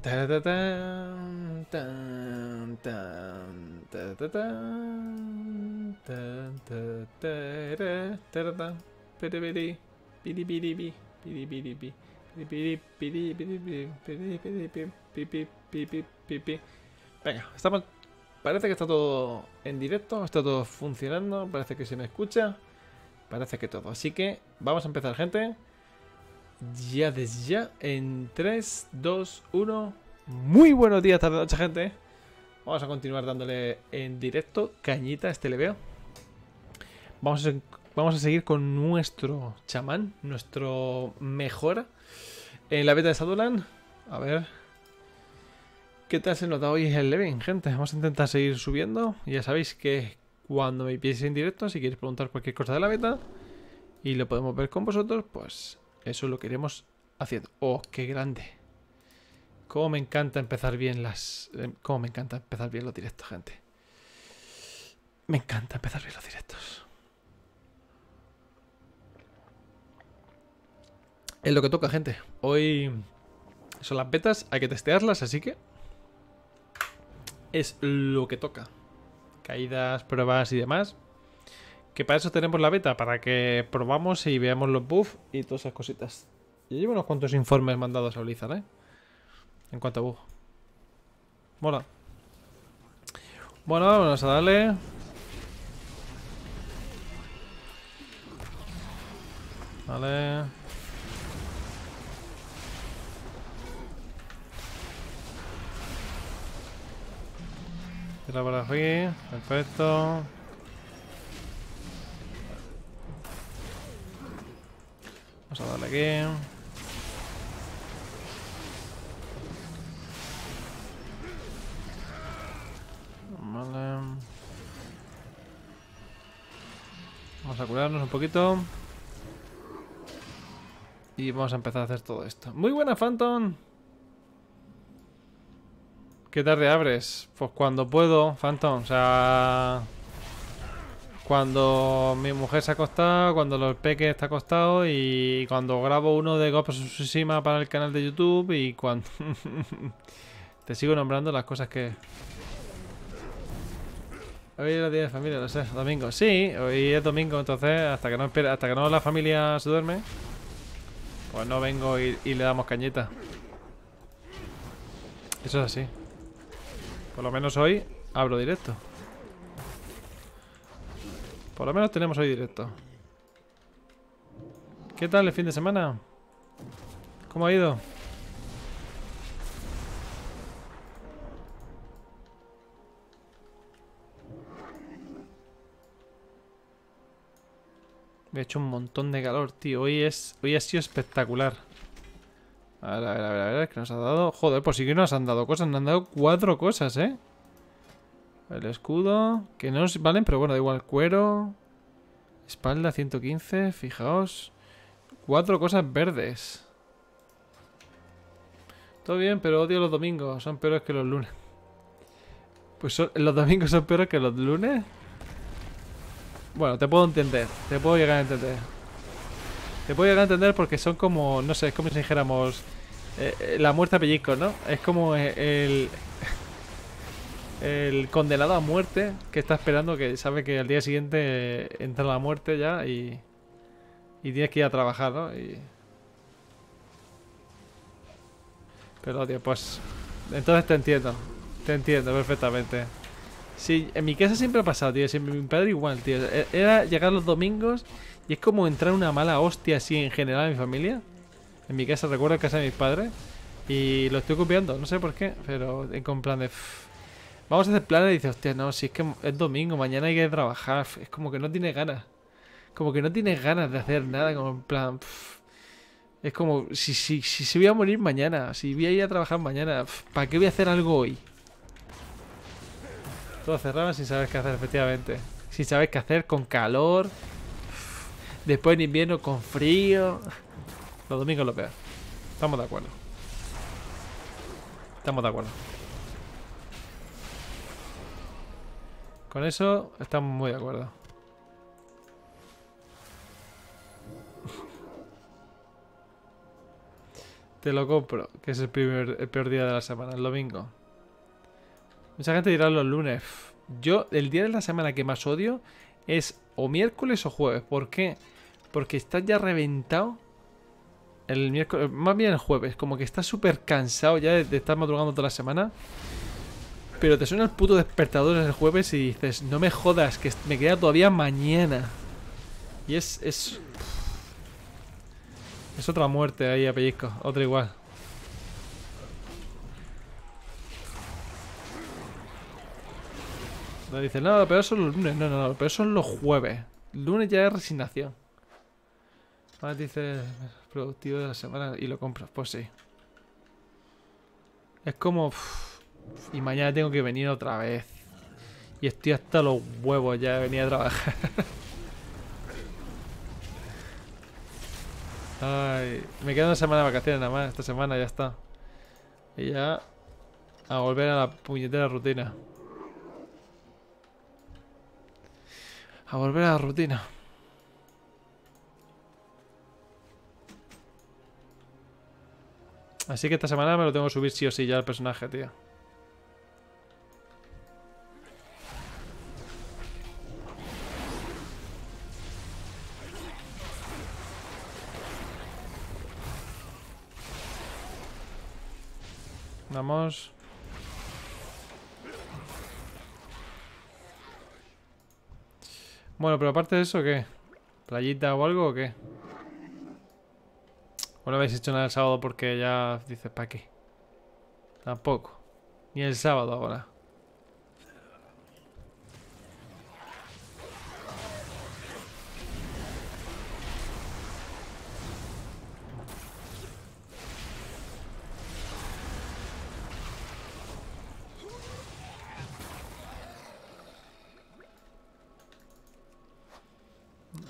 Venga, estamos. Parece que está todo en directo, está todo funcionando, parece que se me escucha, parece que todo. Así que vamos a empezar, gente ya desde ya en 3, 2, 1. Muy buenos días, tarde noche, gente. Vamos a continuar dándole en directo cañita a este leveo. Vamos a, vamos a seguir con nuestro chamán, nuestro mejor en la beta de Sadulan. A ver. ¿Qué tal se nota hoy el living, gente? Vamos a intentar seguir subiendo. Ya sabéis que cuando me pides en directo, si quieres preguntar cualquier cosa de la beta y lo podemos ver con vosotros, pues eso lo que iremos haciendo. ¡Oh, qué grande! Cómo me encanta empezar bien las... Eh, cómo me encanta empezar bien los directos, gente. Me encanta empezar bien los directos. Es lo que toca, gente. Hoy son las betas, hay que testearlas, así que... Es lo que toca. Caídas, pruebas y demás, que para eso tenemos la beta, para que probamos y veamos los buffs y todas esas cositas. y llevo unos cuantos informes mandados a Blizzard, ¿eh? En cuanto a buff. Mola. Bueno, vamos a darle. Vale. Tira por aquí. Perfecto. Vamos a darle aquí. Vale. Vamos a curarnos un poquito. Y vamos a empezar a hacer todo esto. Muy buena, Phantom. ¿Qué tarde abres? Pues cuando puedo, Phantom. O sea cuando mi mujer se ha acostado, cuando los peques está acostado y cuando grabo uno de Gopus para el canal de YouTube y cuando... Te sigo nombrando las cosas que... Hoy es el día de familia, lo sé, domingo. Sí, hoy es domingo, entonces hasta que no, hasta que no la familia se duerme, pues no vengo y, le damos cañita. Eso es así. Por lo menos hoy abro directo. Por lo menos tenemos hoy directo. ¿Qué tal el fin de semana? ¿Cómo ha ido? Me he hecho un montón de calor, tío. Hoy, es, hoy ha sido espectacular. A ver, a ver, a ver, a ver, que nos ha dado... Joder, pues sí que nos han dado cosas. Nos han dado cuatro cosas, ¿eh? El escudo, que no nos valen, pero bueno, da igual. Cuero, espalda 115, fijaos. Cuatro cosas verdes. Todo bien, pero odio los domingos, son peores que los lunes. Pues los domingos son peores que los lunes. Bueno, te puedo entender, te puedo llegar a entender. Te puedo llegar a entender porque son como, no sé, es como si dijéramos eh, eh, la muerte a ¿no? Es como eh, el el condenado a muerte que está esperando, que sabe que al día siguiente entra la muerte ya y, y tienes que ir a trabajar, ¿no? Y... Pero, tío, pues... Entonces te entiendo, te entiendo perfectamente. Sí, en mi casa siempre ha pasado, tío, siempre mi padre igual, tío. E-, era llegar los domingos y es como entrar una mala hostia así en general en mi familia. En mi casa, recuerdo la casa de mis padres. Y lo estoy copiando, no sé por qué, pero en plan de... Vamos a hacer planes y dice, hostia, no, si es que es domingo, mañana hay que trabajar. Es como que no tiene ganas. Como que no tienes ganas de hacer nada, como en plan... Es como, si, si, si, voy a morir mañana, si voy a ir a trabajar mañana, ¿para qué voy a hacer algo hoy? Todo cerrado sin saber qué hacer, efectivamente. Sin saber qué hacer, con calor. Después en invierno, con frío. Los domingos lo peor. Estamos de acuerdo. Estamos de acuerdo. Con eso estamos muy de acuerdo. Te lo compro, que es el, primer, peor día de la semana, el domingo. Mucha gente dirá los lunes. Yo, el día de la semana que más odio es o miércoles o jueves. ¿Por qué? Porque estás ya reventado el miércoles, más bien el jueves, como que estás súper cansado ya de, estar madrugando toda la semana. Pero te suena el puto despertador el jueves y dices, no me jodas, que me queda todavía mañana. Y es... Es, es otra muerte ahí a otra igual. No dices, no, pero peor son los lunes, no, no, no, pero son los jueves. Lunes ya es resignación. Ahora dices, productivo de la semana y lo compras, pues sí. Es como... Y mañana tengo que venir otra vez. Y estoy hasta los huevos ya de venir a trabajar. Ay, me queda una semana de vacaciones nada más. Esta semana ya está. Y ya a volver a la puñetera rutina. A volver a la rutina. Así que esta semana me lo tengo que subir sí o sí ya al personaje, tío. Vamos. Bueno, pero aparte de eso, ¿qué? ¿Playita o algo o qué? ¿O no habéis hecho nada el sábado porque ya dices, ¿para qué? Tampoco. Ni el sábado ahora.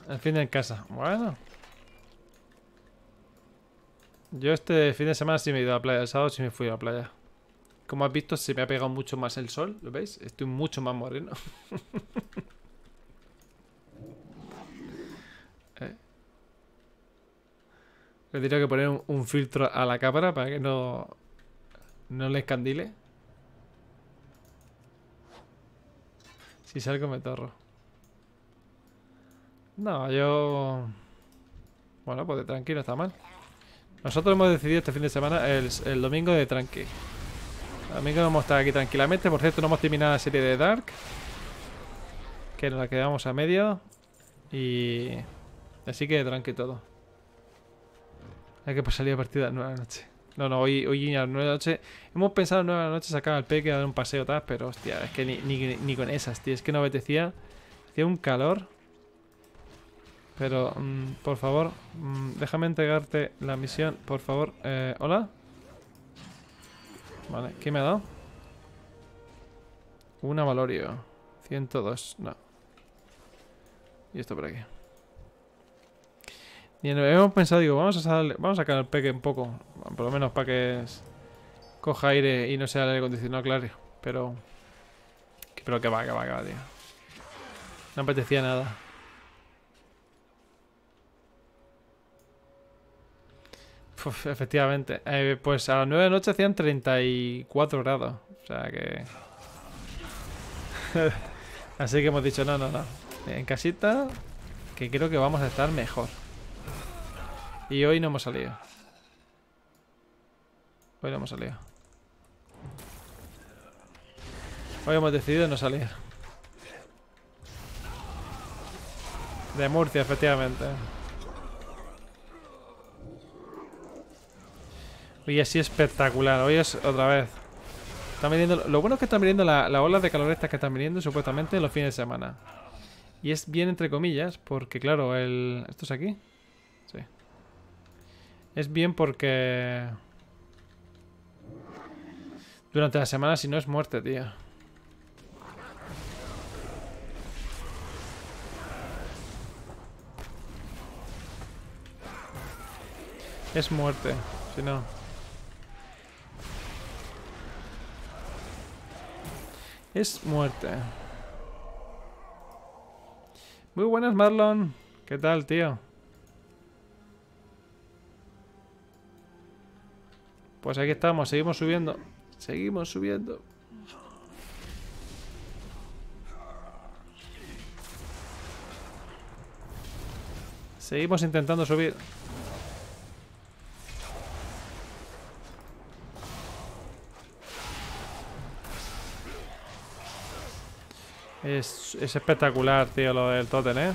En fin de en casa. Bueno. Yo este fin de semana sí me he ido a la playa. El sábado sí me fui a la playa. Como has visto, se me ha pegado mucho más el sol. ¿Lo veis? Estoy mucho más moreno. Eh. Le tendría que poner un, un, filtro a la cámara para que no, no le escandile. Si salgo me torro. No, yo... Bueno, pues de tranqui está mal. Nosotros hemos decidido este fin de semana, el, domingo de tranqui. El domingo vamos a estar aquí tranquilamente. Por cierto, no hemos terminado la serie de Dark. Que nos la quedamos a medio. Y... Así que tranqui todo. Hay que salir a partir de las 9 de la noche. No, no, hoy, hoy a las 9 de la noche. Hemos pensado a 9 de la noche sacar al peque a dar un paseo tal, pero hostia, es que ni, con esas, tío. Es que no apetecía. Hacía un calor. Pero, mm, por favor, mm, déjame entregarte la misión, por favor. Eh, ¿Hola? Vale, ¿qué me ha dado? Una Valorio. 102, no. Y esto por aquí. Y hemos pensado, digo, vamos a, vamos a sacar el peque un poco. Por lo menos para que coja aire y no sea el aire acondicionado, claro. Pero... Pero que va, que va, que va, tío. No apetecía nada. efectivamente. Eh, pues a las 9 de la noche hacían 34 grados. O sea que... Así que hemos dicho, no, no, no. En casita, que creo que vamos a estar mejor. Y hoy no hemos salido. Hoy no hemos salido. Hoy hemos decidido no salir. De Murcia, efectivamente. Y así espectacular. Hoy es otra vez. Están viniendo, lo bueno es que están viniendo las la ola de calor estas que están viniendo supuestamente los fines de semana. Y es bien entre comillas, porque claro, el... ¿Esto es aquí? Sí. Es bien porque... Durante la semana si no es muerte, tío. Es muerte, si no. es muerte. Muy buenas, Marlon. ¿Qué tal, tío? Pues aquí estamos, seguimos subiendo. Seguimos subiendo. Seguimos intentando subir. Es, espectacular, tío, lo del totem, ¿eh?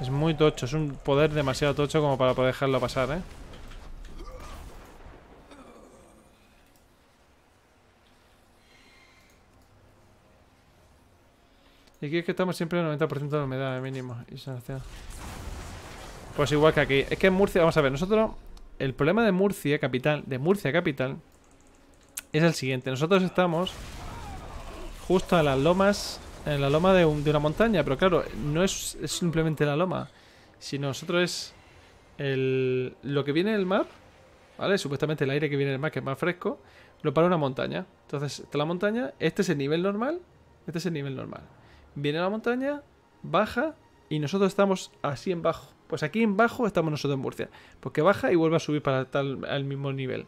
Es muy tocho, es un poder demasiado tocho como para poder dejarlo pasar, ¿eh? Y aquí es que estamos siempre al 90% de humedad mínimo Pues igual que aquí. Es que en Murcia, vamos a ver, nosotros... El problema de Murcia capital, de Murcia capital, es el siguiente. Nosotros estamos justo a las lomas en la loma de, una montaña, pero claro, no es, simplemente la loma, sino nosotros es el, lo que viene del mar, ¿vale? Supuestamente el aire que viene del mar, que es más fresco, lo para una montaña. Entonces, está la montaña, este es el nivel normal, este es el nivel normal. Viene la montaña, baja y nosotros estamos así en bajo. Pues aquí en bajo estamos nosotros en Murcia. Porque baja y vuelve a subir para tal al mismo nivel.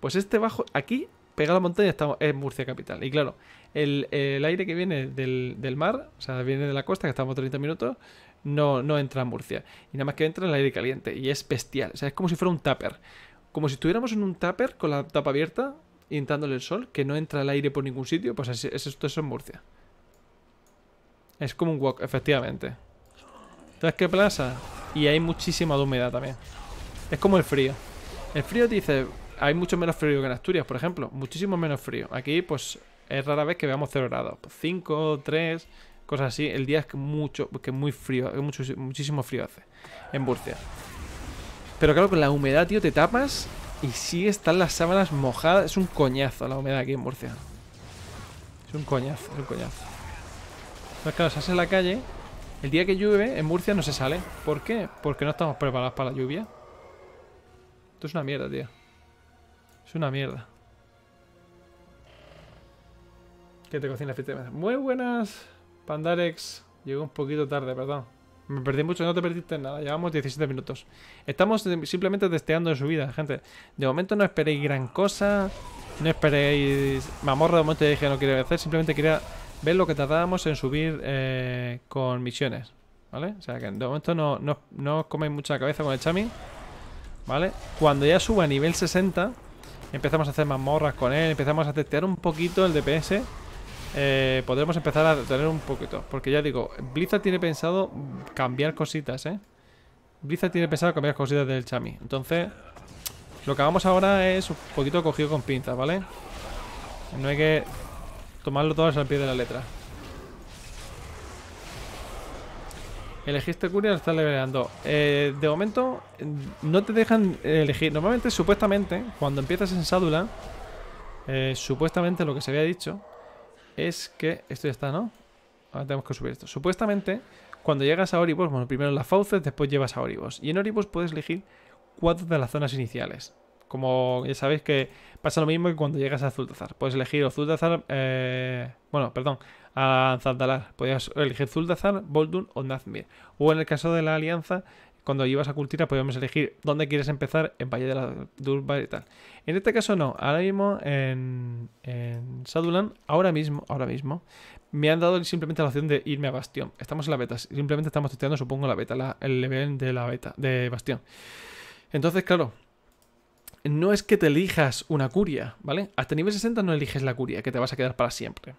Pues este bajo, aquí Pega la montaña estamos, en Murcia capital. Y claro, el, aire que viene del, mar, o sea, viene de la costa, que estamos a 30 minutos, no, no entra en Murcia. Y nada más que entra el aire caliente. Y es bestial. O sea, es como si fuera un tupper. Como si estuviéramos en un tupper con la tapa abierta, intentándole el sol, que no entra el aire por ningún sitio. Pues es, es esto es en Murcia. Es como un wok, efectivamente. ¿Sabes qué plaza? Y hay muchísima humedad también. Es como el frío. El frío te dice, hay mucho menos frío que en Asturias, por ejemplo. Muchísimo menos frío. Aquí, pues, es rara vez que veamos 0 grados. 5, pues 3, cosas así. El día es que mucho, que muy frío, mucho, muchísimo frío hace en Murcia. Pero claro, con la humedad, tío, te tapas y sí están las sábanas mojadas. Es un coñazo la humedad aquí en Murcia. Es un coñazo, es un coñazo. Entonces, claro, hace en la calle. El día que llueve, en Murcia no se sale. ¿Por qué? Porque no estamos preparados para la lluvia. Esto es una mierda, tío una mierda. Que te cocina Muy buenas, Pandarex. Llegó un poquito tarde, perdón. Me perdí mucho, no te perdiste nada. Llevamos 17 minutos. Estamos simplemente testeando en subida, gente. De momento no esperéis gran cosa. No esperéis... Mamorra de momento dije no quería hacer. Simplemente quería ver lo que tardábamos en subir eh, con misiones. ¿Vale? O sea que de momento no, no, no os coméis mucha cabeza con el chami. ¿Vale? Cuando ya suba a nivel 60... Empezamos a hacer mazmorras con él, empezamos a testear un poquito el DPS. Eh, podremos empezar a detener un poquito. Porque ya digo, Blizzard tiene pensado cambiar cositas, ¿eh? Blizzard tiene pensado cambiar cositas del Chami. Entonces, lo que hagamos ahora es un poquito cogido con pinzas, ¿vale? No hay que tomarlo todo al pie de la letra. Elegiste Courier está liberando. Eh, de momento, no te dejan elegir. Normalmente, supuestamente, cuando empiezas en Sádula, eh, supuestamente lo que se había dicho es que. Esto ya está, ¿no? Ahora tenemos que subir esto. Supuestamente, cuando llegas a Oribus, bueno, primero las fauces, después llevas a Oribos. Y en Oribos puedes elegir cuatro de las zonas iniciales. Como ya sabéis que pasa lo mismo que cuando llegas a Zultazar. Puedes elegir o Zultazar. Eh, bueno, perdón a Zandalar. Podías elegir Zuldazar, Boldun o Nazmir. O en el caso de la alianza, cuando ibas a Cultira podíamos elegir dónde quieres empezar en Valle de la Durbar y tal. En este caso no, ahora mismo en, en Sadulan, ahora mismo, ahora mismo, me han dado simplemente la opción de irme a Bastión. Estamos en la beta, simplemente estamos testeando, supongo, la beta, el level de la beta, de Bastión. Entonces, claro, no es que te elijas una curia, ¿vale? Hasta nivel 60 no eliges la curia, que te vas a quedar para siempre.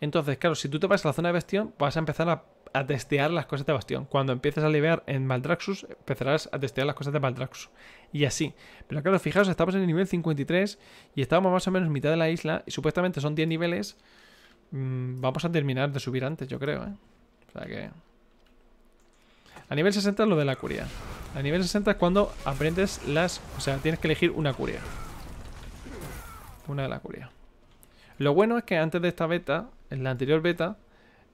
Entonces, claro, si tú te vas a la zona de bastión, vas a empezar a, testear las cosas de bastión. Cuando empieces a aliviar en Maldraxxus, empezarás a testear las cosas de Maldraxxus. Y así. Pero claro, fijaos, estamos en el nivel 53 y estamos más o menos en mitad de la isla y supuestamente son 10 niveles. Mm, vamos a terminar de subir antes, yo creo, ¿eh? O sea que... A nivel 60 es lo de la curia. A nivel 60 es cuando aprendes las... O sea, tienes que elegir una curia. Una de la curia. Lo bueno es que antes de esta beta, en la anterior beta,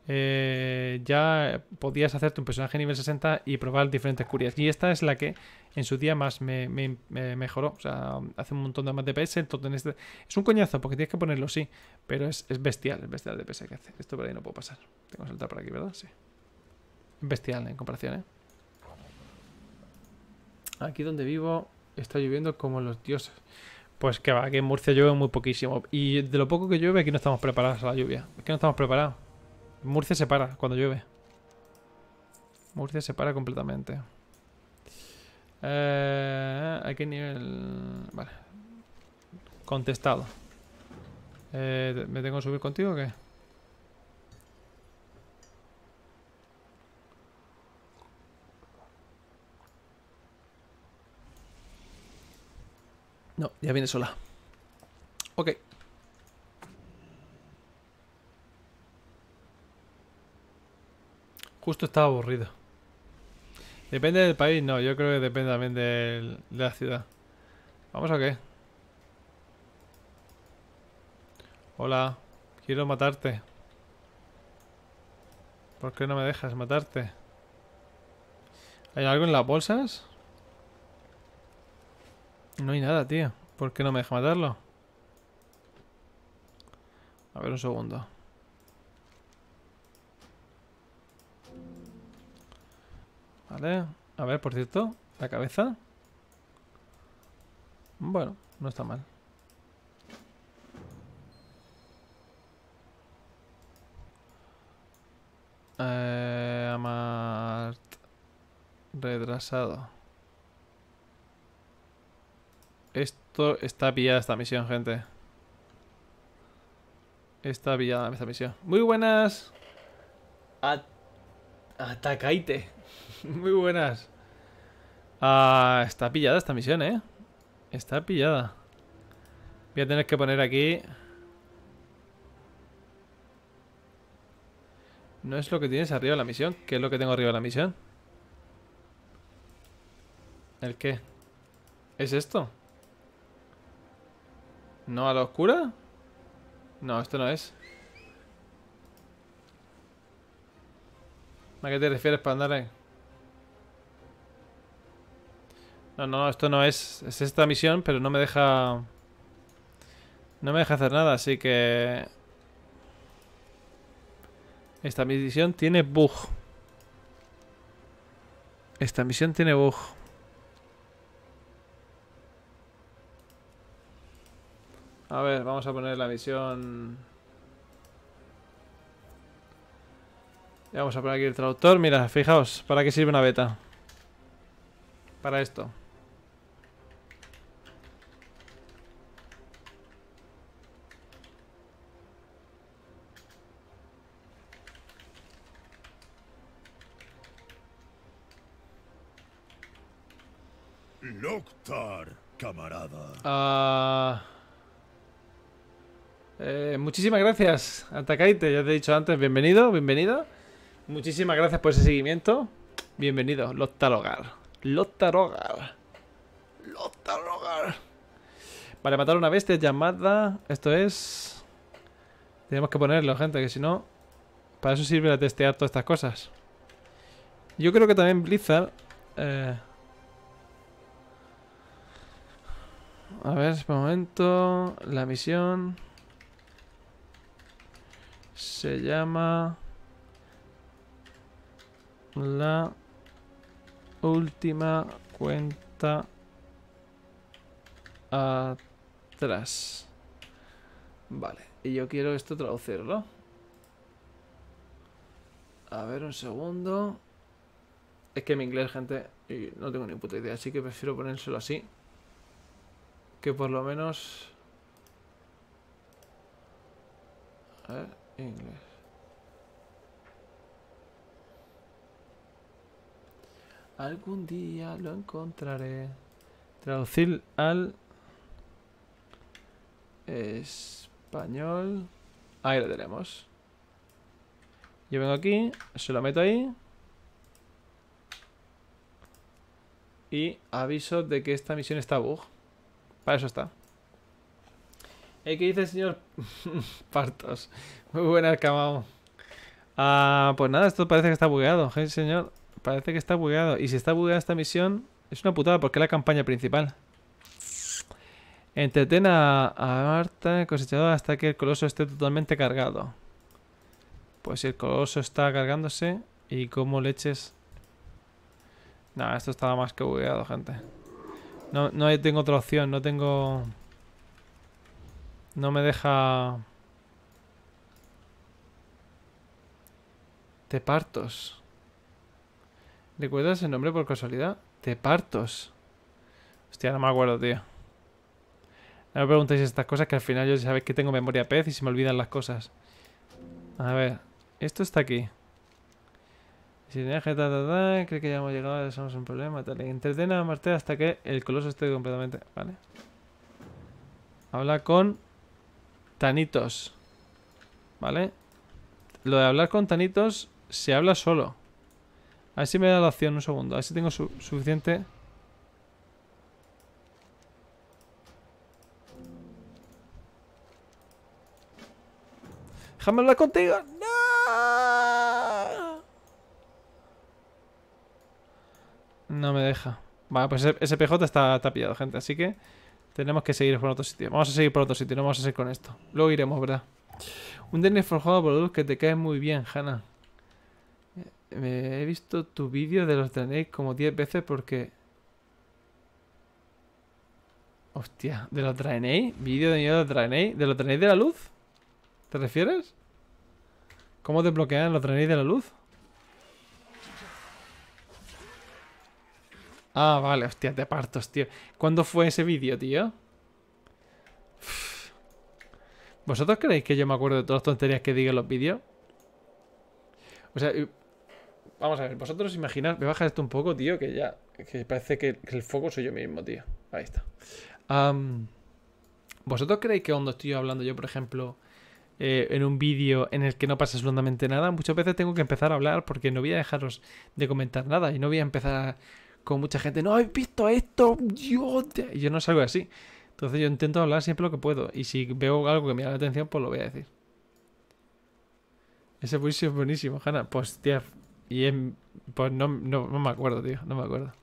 eh, ya podías hacerte un personaje nivel 60 y probar diferentes curias. Y esta es la que en su día más me, mejoró. O sea, hace un montón de más DPS. es un coñazo porque tienes que ponerlo, sí. Pero es, bestial, es bestial el DPS que hace. Esto por ahí no puedo pasar. Tengo que saltar por aquí, ¿verdad? Sí bestial en comparación, ¿eh? Aquí donde vivo está lloviendo como los dioses. Pues que va, aquí en Murcia llueve muy poquísimo. Y de lo poco que llueve, aquí no estamos preparados a la lluvia. Es que no estamos preparados. Murcia se para cuando llueve. Murcia se para completamente. Eh, ¿A qué nivel? Vale. Contestado. Eh, ¿Me tengo que subir contigo o qué? No, ya viene sola. Ok. Justo estaba aburrido. Depende del país, no. Yo creo que depende también de la ciudad. ¿Vamos a qué? Hola. Quiero matarte. ¿Por qué no me dejas matarte? ¿Hay algo en las bolsas? No hay nada, tío. ¿Por qué no me deja matarlo? A ver un segundo. Vale. A ver, por cierto, la cabeza. Bueno, no está mal. Eh, retrasado. Esto está pillada esta misión, gente. Está pillada esta misión. Muy buenas. A Atacaite. Muy buenas. Ah, está pillada esta misión, ¿eh? Está pillada. Voy a tener que poner aquí... No es lo que tienes arriba de la misión. ¿Qué es lo que tengo arriba de la misión? ¿El qué? ¿Es esto? ¿No a la oscura? No, esto no es. ¿A qué te refieres, para No, No, no, esto no es. Es esta misión, pero no me deja... No me deja hacer nada, así que... Esta misión tiene bug. Esta misión tiene bug. A ver, vamos a poner la misión. Y vamos a poner aquí el traductor. Mira, fijaos, ¿para qué sirve una beta? Para esto. camarada. Ah... Eh, muchísimas gracias, Atacaite. Ya te he dicho antes, bienvenido, bienvenido. Muchísimas gracias por ese seguimiento. Bienvenido, Lotarogar. Lotarogar. Lotarogar. Vale, matar a una bestia llamada. Esto es. Tenemos que ponerlo, gente, que si no. Para eso sirve la testear todas estas cosas. Yo creo que también Blizzard. Eh, a ver, un momento. La misión se llama la última cuenta atrás. Vale, y yo quiero esto traducirlo. A ver, un segundo. Es que mi inglés, gente, y no tengo ni puta idea, así que prefiero ponérselo así. Que por lo menos... A ver. Algún día lo encontraré. Traducir al español. Ahí lo tenemos. Yo vengo aquí, se lo meto ahí. Y aviso de que esta misión está bug. Para eso está. ¿Y eh, ¿Qué dice el señor Partos? Muy buena, Camao. Ah, pues nada, esto parece que está bugueado, gente ¿eh, señor. Parece que está bugueado. Y si está bugueada esta misión, es una putada porque es la campaña principal. Entreten a, a Marta, cosechadora, hasta que el coloso esté totalmente cargado. Pues si el coloso está cargándose, ¿y como leches? nada esto estaba más que bugueado, gente. No, no tengo otra opción, no tengo... No me deja... Tepartos. ¿Recuerdas el nombre por casualidad? Tepartos. Hostia, no me acuerdo, tío. No me preguntéis estas cosas que al final yo sabéis que tengo memoria pez y se me olvidan las cosas. A ver, esto está aquí. Si ta, ta, creo que ya hemos llegado, ya somos un problema, tal. Entrena a Marte hasta que el coloso esté completamente... Vale. Habla con Tanitos. ¿Vale? Lo de hablar con Tanitos se habla solo. A ver si me da la opción un segundo. A ver si tengo suficiente... ¡Déjame hablar contigo! ¡No! No me deja. Vale, pues ese PJ está tapiado, gente. Así que tenemos que seguir por otro sitio. Vamos a seguir por otro sitio. No vamos a seguir con esto. Luego iremos, ¿verdad? Un DnF forjado por luz que te cae muy bien, Hannah he visto tu vídeo de los Draenei como 10 veces porque... Hostia, ¿de los Draneis? ¿Vídeo de los Draenei? vídeo de los Draenei? de los Draenei de la luz? ¿Te refieres? ¿Cómo desbloquean los Draenei de la luz? Ah, vale, hostia, te parto, tío. ¿Cuándo fue ese vídeo, tío? ¿Vosotros creéis que yo me acuerdo de todas las tonterías que digo en los vídeos? O sea, Vamos a ver, vosotros imaginad, me baja esto un poco, tío, que ya, que parece que, el foco soy yo mismo, tío. Ahí está. ¿Vosotros creéis que cuando estoy hablando yo, por ejemplo, eh, en un vídeo en el que no pasa absolutamente nada, muchas veces tengo que empezar a hablar porque no voy a dejaros de comentar nada y no voy a empezar con mucha gente, no habéis visto esto, yo, y yo no salgo así. Entonces yo intento hablar siempre lo que puedo y si veo algo que me llama la atención, pues lo voy a decir. Ese juicio es buenísimo, Hanna. Pues, tía, y es. Pues no, me acuerdo, tío. No me acuerdo.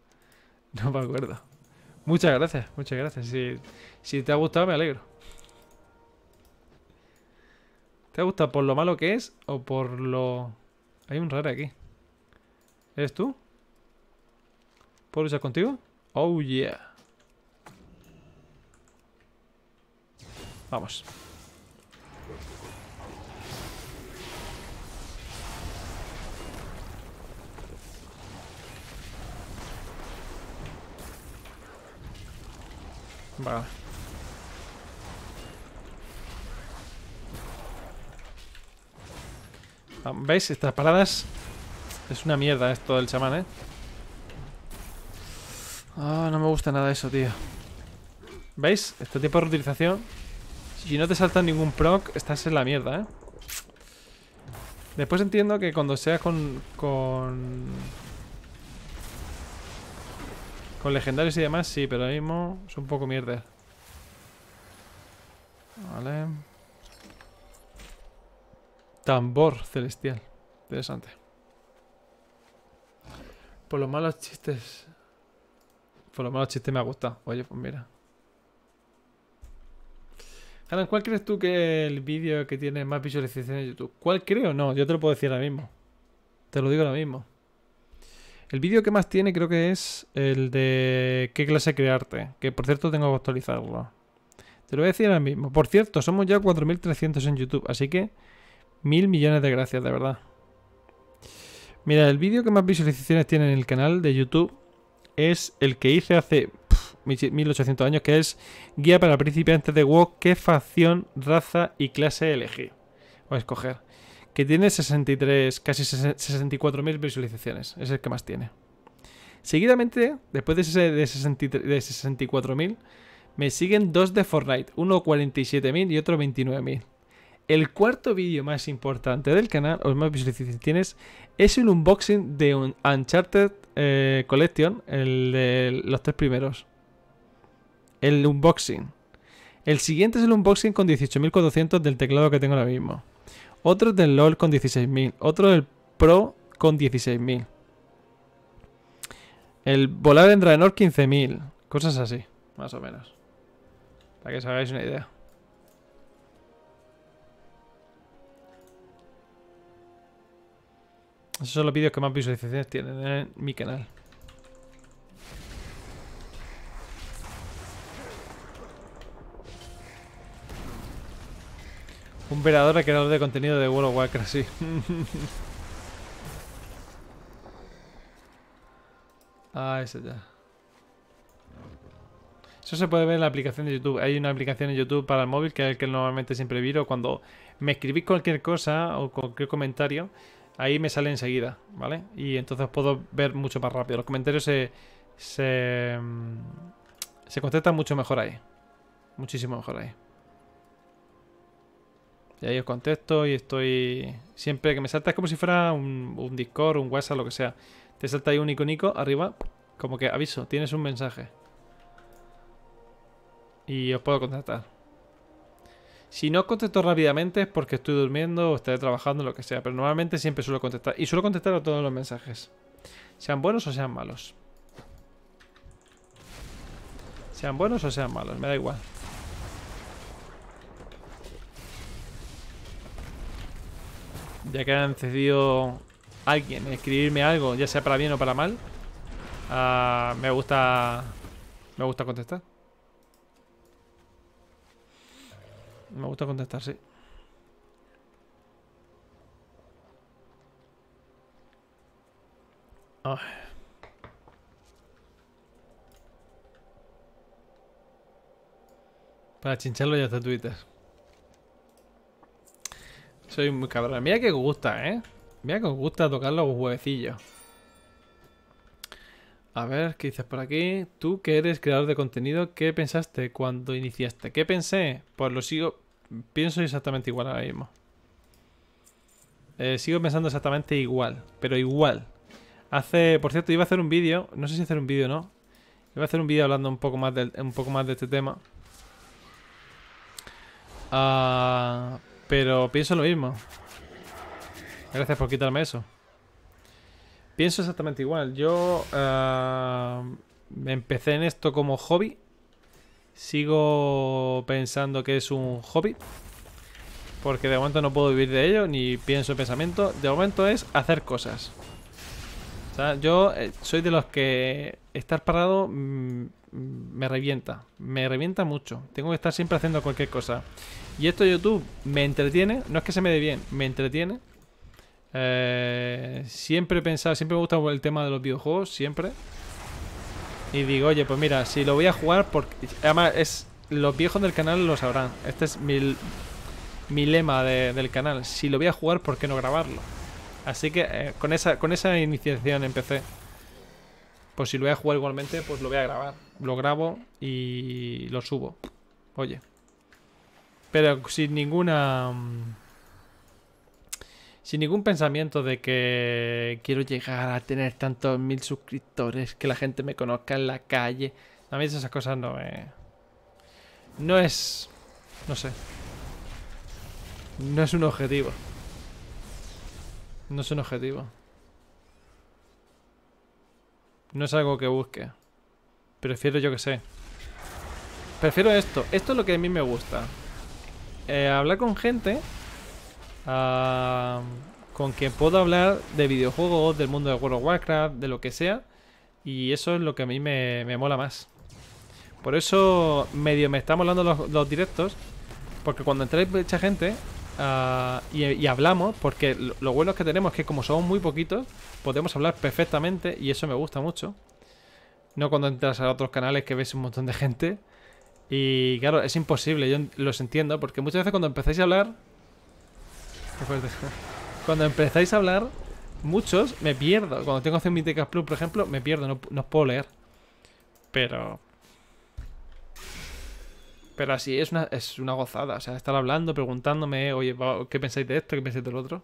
No me acuerdo. Muchas gracias, muchas gracias. Si, si te ha gustado, me alegro. ¿Te ha gustado por lo malo que es o por lo. Hay un raro aquí. ¿Eres tú? ¿Puedo luchar contigo? Oh yeah. Vamos. Ah, ¿Veis? Estas paradas... Es una mierda esto del chamán, ¿eh? Ah, no me gusta nada eso, tío. ¿Veis? Este tipo de reutilización... Si no te salta ningún proc, estás en la mierda, ¿eh? Después entiendo que cuando seas con... con... Con legendarios y demás sí, pero ahora mismo es un poco mierda. Vale. Tambor celestial. Interesante. Por los malos chistes. Por los malos chistes me ha gustado. Oye, pues mira. Alan, ¿cuál crees tú que el vídeo que tiene más visualización en YouTube? ¿Cuál creo? No, yo te lo puedo decir ahora mismo. Te lo digo ahora mismo. El vídeo que más tiene creo que es el de qué clase crearte, que por cierto tengo que actualizarlo. Te lo voy a decir ahora mismo. Por cierto, somos ya 4.300 en YouTube, así que mil millones de gracias, de verdad. Mira, el vídeo que más visualizaciones tiene en el canal de YouTube es el que hice hace 1800 años, que es Guía para principiantes de WoW, qué facción, raza y clase elegir o escoger que tiene 63, casi 64.000 visualizaciones. Es el que más tiene. Seguidamente, después de, de 64.000, me siguen dos de Fortnite, uno 47.000 y otro 29.000. El cuarto vídeo más importante del canal, o más visualizaciones, tienes, es el unboxing de un Uncharted eh, Collection, el de los tres primeros. El unboxing. El siguiente es el unboxing con 18.400 del teclado que tengo ahora mismo. Otro del LOL con 16.000, otro del Pro con 16.000. El volar en Draenor 15.000, cosas así, más o menos. Para que os hagáis una idea. Esos son los vídeos que más visualizaciones tienen en mi canal. Un velador creador de contenido de World of Warcraft, sí. ah, ese ya. Eso se puede ver en la aplicación de YouTube. Hay una aplicación en YouTube para el móvil que es el que normalmente siempre viro. Cuando me escribís cualquier cosa o cualquier comentario, ahí me sale enseguida, ¿vale? Y entonces puedo ver mucho más rápido. Los comentarios se, se, mm, se contestan mucho mejor ahí. Muchísimo mejor ahí. Y ahí os contesto y estoy... Siempre que me salta es como si fuera un, Discord, un WhatsApp, lo que sea. Te salta ahí un iconico arriba, como que aviso, tienes un mensaje. Y os puedo contactar. Si no os contesto rápidamente es porque estoy durmiendo o estaré trabajando, lo que sea. Pero normalmente siempre suelo contestar. Y suelo contestar a todos los mensajes. Sean buenos o sean malos. Sean buenos o sean malos, me da igual. ya que han decidido alguien escribirme algo, ya sea para bien o para mal, ah, me gusta me gusta contestar. Me gusta contestar, sí. Para chincharlo ya está Twitter. Soy muy cabrón. Mira que os gusta, ¿eh? Mira que os gusta tocar los huevecillos. A ver, ¿qué dices por aquí? Tú que eres creador de contenido, ¿qué pensaste cuando iniciaste? ¿Qué pensé? Pues lo sigo... Pienso exactamente igual ahora mismo. Eh, sigo pensando exactamente igual, pero igual. Hace, por cierto, iba a hacer un vídeo, no sé si hacer un vídeo o no. Iba a hacer un vídeo hablando un poco más del, un poco más de este tema. A... Ah, pero pienso lo mismo. Gracias por quitarme eso. Pienso exactamente igual. Yo eh, empecé en esto como hobby. Sigo pensando que es un hobby. Porque de momento no puedo vivir de ello, ni pienso pensamiento. De momento es hacer cosas yo eh, soy de los que estar parado mm, me revienta. Me revienta mucho. Tengo que estar siempre haciendo cualquier cosa. Y esto de YouTube me entretiene. No es que se me dé bien, me entretiene. Eh, siempre he pensado, siempre me gusta el tema de los videojuegos, siempre. Y digo, oye, pues mira, si lo voy a jugar, porque. Además, es. Los viejos del canal lo sabrán. Este es mi, lema del canal. Si lo voy a jugar, ¿por qué no grabarlo? Así que eh, con, esa, con esa iniciación empecé. Pues si lo voy a jugar igualmente, pues lo voy a grabar. Lo grabo y lo subo. Oye. Pero sin ninguna... Mm, sin ningún pensamiento de que quiero llegar a tener tantos mil suscriptores, que la gente me conozca en la calle. A mí esas cosas no me... No es... No sé. No es un objetivo. No es un objetivo. No es algo que busque. Prefiero, yo que sé. Prefiero esto. Esto es lo que a mí me gusta. Eh, hablar con gente. Ah, con quien puedo hablar de videojuegos, del mundo de World of Warcraft, de lo que sea. Y eso es lo que a mí me, mola más. Por eso medio me está molando los, directos. Porque cuando entráis mucha gente, Ah, y, hablamos, porque lo, bueno es que tenemos es que como somos muy poquitos, podemos hablar perfectamente y eso me gusta mucho. No cuando entras a otros canales que ves un montón de gente. Y claro, es imposible, yo los entiendo, porque muchas veces cuando empezáis a hablar... Cuando empezáis a hablar, muchos me pierdo. Cuando tengo 100 Plus, por ejemplo, me pierdo, no, no os puedo leer. Pero, pero así es una, es una gozada. O sea, estar hablando, preguntándome, oye, ¿qué pensáis de esto? ¿Qué pensáis del otro?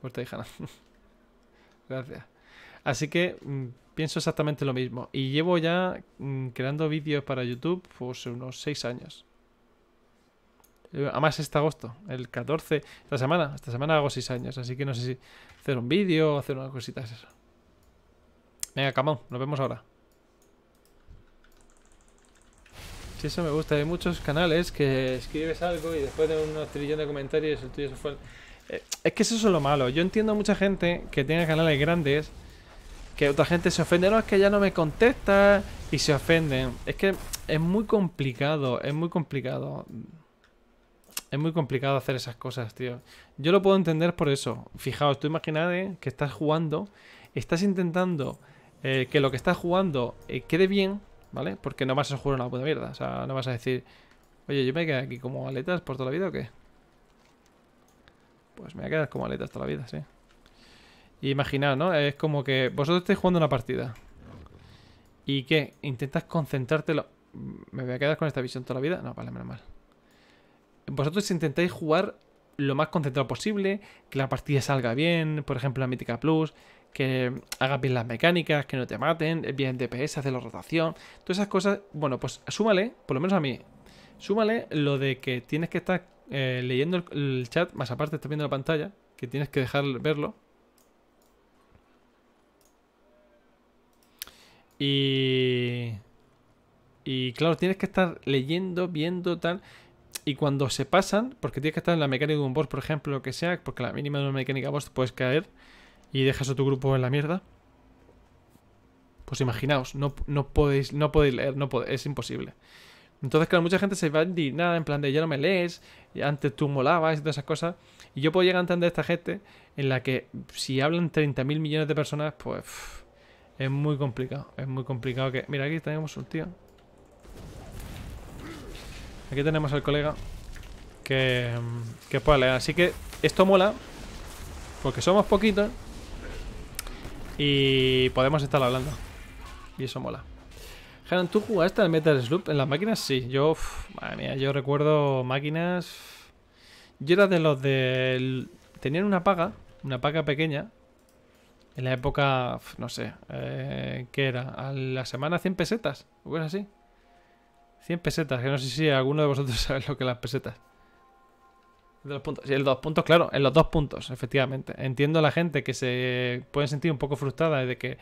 Pues te dije, Gracias. Así que mm, pienso exactamente lo mismo. Y llevo ya mm, creando vídeos para YouTube pues unos 6 años. Eh, además este agosto, el 14, esta semana, esta semana hago 6 años, así que no sé si hacer un vídeo o hacer unas cositas eso. Venga, camón, nos vemos ahora. Sí, eso me gusta. Hay muchos canales que escribes algo y después de unos trillones de comentarios el tuyo se fue. Eh, es que eso es lo malo. Yo entiendo a mucha gente que tiene canales grandes que otra gente se ofende. No, es que ya no me contesta y se ofenden. Es que es muy complicado, es muy complicado. Es muy complicado hacer esas cosas, tío. Yo lo puedo entender por eso. Fijaos, tú imaginad que estás jugando, estás intentando eh, que lo que estás jugando eh, quede bien ¿vale? Porque no vas a jugar una puta mierda. O sea, no vas a decir, oye, yo me quedo aquí como aletas por toda la vida o qué. Pues me voy a quedar como aletas toda la vida, sí. Y imaginad, ¿no? Es como que vosotros estáis jugando una partida. ¿Y qué? Intentas lo ¿Me voy a quedar con esta visión toda la vida? No, vale, menos mal. Vosotros intentáis jugar lo más concentrado posible, que la partida salga bien, por ejemplo, la mítica plus, que hagas bien las mecánicas, que no te maten, eh, bien DPS, hacer la rotación, todas esas cosas. Bueno, pues súmale, por lo menos a mí, súmale lo de que tienes que estar eh, leyendo el, chat, más aparte estás viendo la pantalla, que tienes que dejar verlo. Y... Y claro, tienes que estar leyendo, viendo, tal... Y cuando se pasan, porque tienes que estar en la mecánica de un boss, por ejemplo, lo que sea, porque la mínima de una mecánica boss puedes caer, y dejas a tu grupo en la mierda. Pues imaginaos, no, no podéis, no podéis leer, no es imposible. Entonces, claro, mucha gente se va nada en plan de ya no me lees, antes tú molabas y todas esas cosas. Y yo puedo llegar a entender a esta gente en la que si hablan 30.000 millones de personas, pues es muy complicado. Es muy complicado que... Mira, aquí tenemos un tío. Aquí tenemos al colega que, que puede leer. Así que esto mola porque somos poquitos y podemos estar hablando. Y eso mola. ¿tú jugaste al Metal sloop en las máquinas? Sí, yo... madre mía, yo recuerdo máquinas... Yo era de los de... Tenían una paga, una paga pequeña. En la época, no sé, eh, ¿qué era? A la semana 100 pesetas, o cosas así. 100 pesetas, que no sé si alguno de vosotros sabe lo que las pesetas. De puntos. Sí, el dos puntos, claro, en los dos puntos, efectivamente. Entiendo a la gente que se puede sentir un poco frustrada de que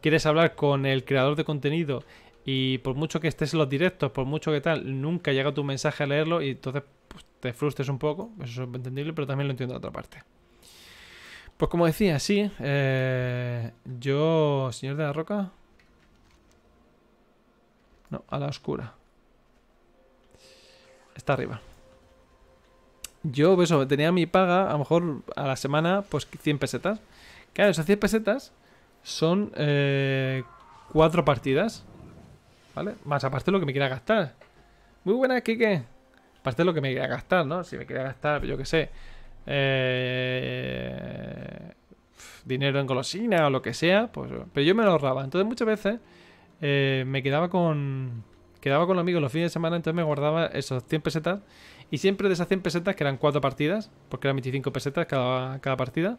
quieres hablar con el creador de contenido y por mucho que estés en los directos, por mucho que tal, nunca llega tu mensaje a leerlo y entonces pues, te frustres un poco. Eso es entendible, pero también lo entiendo de otra parte. Pues como decía, sí, eh, yo, señor de la roca... No, a la oscura. Está arriba yo, pues eso, tenía mi paga, a lo mejor a la semana, pues 100 pesetas. Claro, esas 100 pesetas son eh, cuatro partidas, ¿vale? Más aparte lo que me quiera gastar. Muy buena, Kike. Aparte lo que me quiera gastar, ¿no? Si me quiera gastar, yo qué sé, eh, dinero en golosina o lo que sea, pues... Pero yo me lo ahorraba. Entonces muchas veces eh, me quedaba con... Quedaba con los amigos los fines de semana, entonces me guardaba esos 100 pesetas y siempre de esas 100 pesetas, que eran 4 partidas, porque eran 25 pesetas cada, cada partida,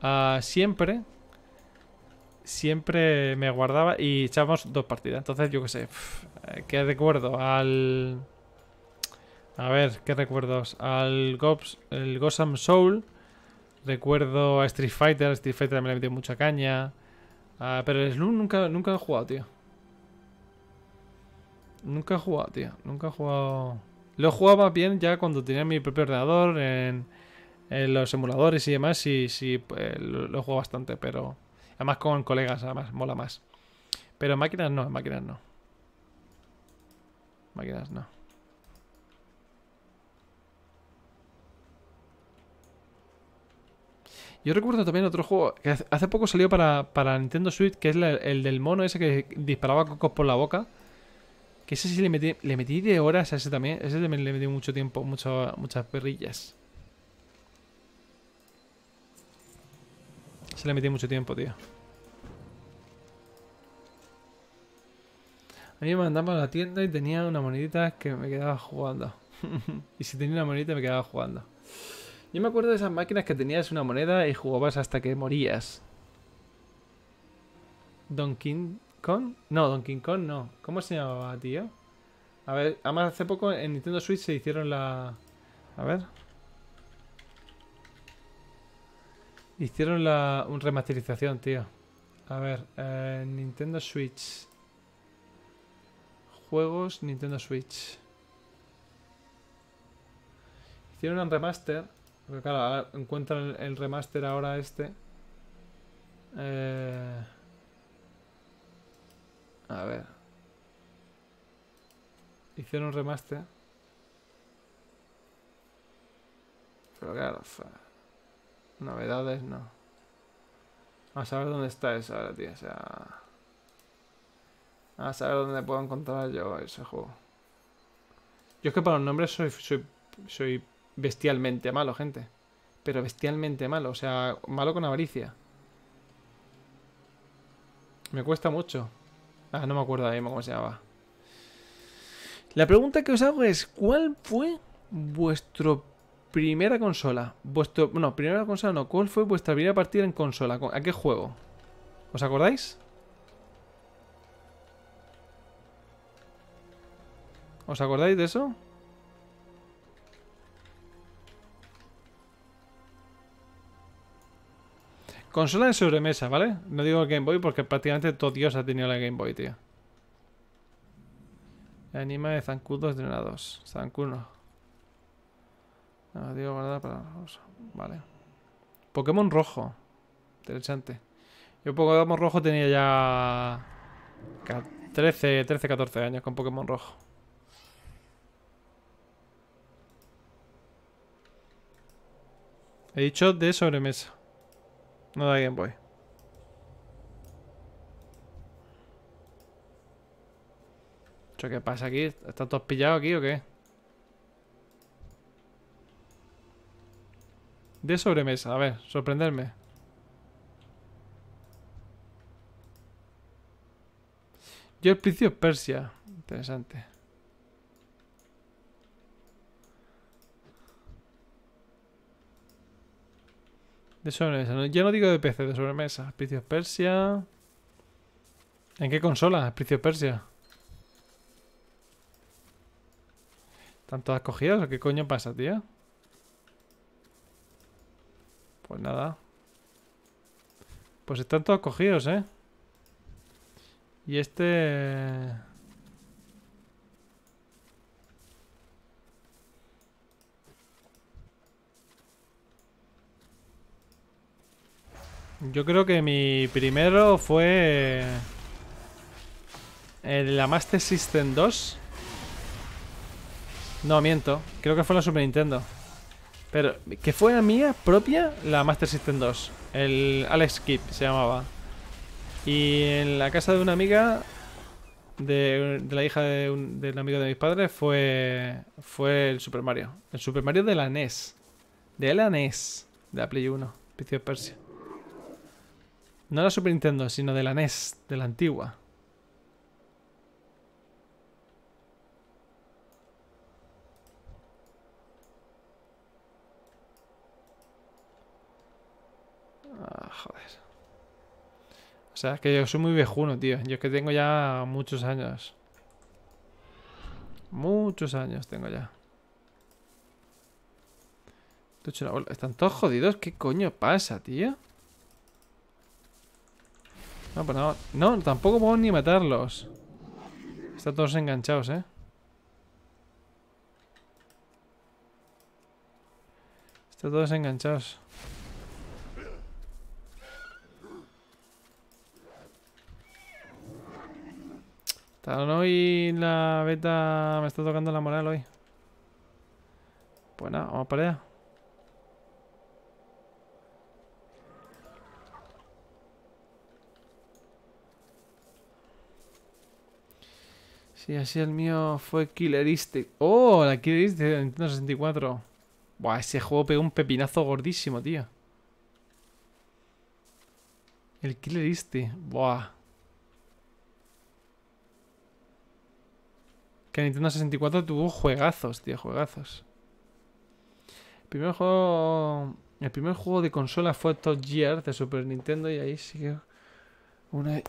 ah, siempre, siempre me guardaba y echábamos dos partidas. Entonces, yo qué sé, eh, qué recuerdo al... A ver, ¿qué recuerdos? Al Gops el Soul. Recuerdo a Street Fighter. Street Fighter me le metido mucha caña. Ah, pero el Slun nunca, nunca he jugado, tío. Nunca he jugado, tío. Nunca he jugado... Lo jugaba bien ya cuando tenía mi propio ordenador, en, los emuladores y demás, y sí, pues, lo, jugaba juego bastante, pero además con colegas, además, mola más. Pero en máquinas no, en máquinas no. máquinas no. Yo recuerdo también otro juego que hace poco salió para, Nintendo Switch, que es el del mono ese que disparaba cocos por la boca. Que ese sí le metí, le metí de horas a ese también. Ese también le metí mucho tiempo, mucho, muchas perrillas. Se le metí mucho tiempo, tío. A mí me mandaban a la tienda y tenía una monedita que me quedaba jugando. y si tenía una monedita me quedaba jugando. Yo me acuerdo de esas máquinas que tenías una moneda y jugabas hasta que morías. Don no, Donkey Kong no. ¿Cómo se llamaba, tío? A ver, además hace poco en Nintendo Switch se hicieron la... A ver. Hicieron la... un remasterización, tío. A ver, eh, Nintendo Switch. Juegos Nintendo Switch. Hicieron un remaster. pero claro, encuentran el remaster ahora este. Eh... A ver. Hicieron un remaster. Pero claro, novedades no. A saber dónde está eso ahora, tío. O sea... A ver dónde puedo encontrar yo ese juego. Yo es que para los nombres soy, soy, soy bestialmente malo, gente. Pero bestialmente malo. O sea, malo con avaricia. Me cuesta mucho. Ah, no me acuerdo de cómo se llamaba. La pregunta que os hago es, ¿cuál fue vuestro primera consola? Vuestro, no, primera consola no, ¿cuál fue vuestra primera partida en consola? ¿A qué juego? ¿Os acordáis? ¿Os acordáis de eso? Consola de sobremesa, ¿vale? No digo Game Boy porque prácticamente todo Dios ha tenido la Game Boy, tío. anima de Zancudos de una 2. Zancuno. No, digo guardar para... Vale. Pokémon rojo. Interesante. Yo Pokémon rojo tenía ya... 13, 13, 14 años con Pokémon rojo. He dicho de sobremesa. No da bien voy ¿Qué pasa aquí? ¿Están todos pillados aquí o qué? De sobremesa, a ver, sorprenderme. Yo el Persia. Interesante. De No, no digo de PC, de sobremesa. Precios Persia. ¿En qué consola? Espicios Persia. ¿Están todas cogidas o qué coño pasa, tío? Pues nada. Pues están todos cogidos, ¿eh? Y este... Yo creo que mi primero fue... Eh, la Master System 2. No, miento. Creo que fue la Super Nintendo. Pero que fue la mía propia, la Master System 2. El Alex Kid se llamaba. Y en la casa de una amiga, de, la hija de un, amigo de mis padres, fue, fue el Super Mario. El Super Mario de la NES. De la NES. De la Play 1. de Persia. No la Super Nintendo, sino de la NES, de la antigua. Ah, joder. O sea, que yo soy muy viejuno, tío. Yo es que tengo ya muchos años. Muchos años tengo ya. Están todos jodidos. ¿Qué coño pasa, tío? No, no, tampoco puedo ni matarlos. Están todos enganchados, ¿eh? Están todos enganchados. no hoy la beta me está tocando la moral hoy. Pues nada, vamos para allá. Sí, así el mío fue Killeristic. ¡Oh! La Killeristic de Nintendo 64. Buah, ese juego pegó un pepinazo gordísimo, tío. El Killeristic. Buah. Que Nintendo 64 tuvo juegazos, tío, juegazos. El primer juego... El primer juego de consola fue Top Gear de Super Nintendo y ahí sigue una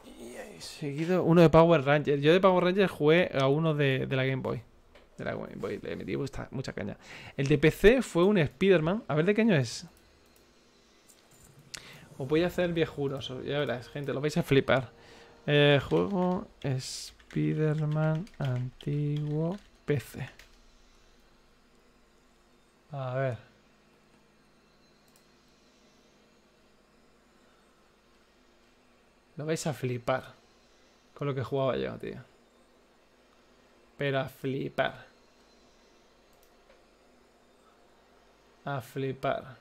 seguido uno de Power Rangers. Yo de Power Rangers jugué a uno de, la Game Boy. De la Game Boy, le metí mucha, pues, mucha caña. El de PC fue un Spider-Man. A ver de qué año es. Os voy a hacer viejuros, ya verás, gente, lo vais a flipar. Eh, juego Spider-Man antiguo PC. A ver. Lo vais a flipar con lo que jugaba yo, tío. Pero a flipar. A flipar.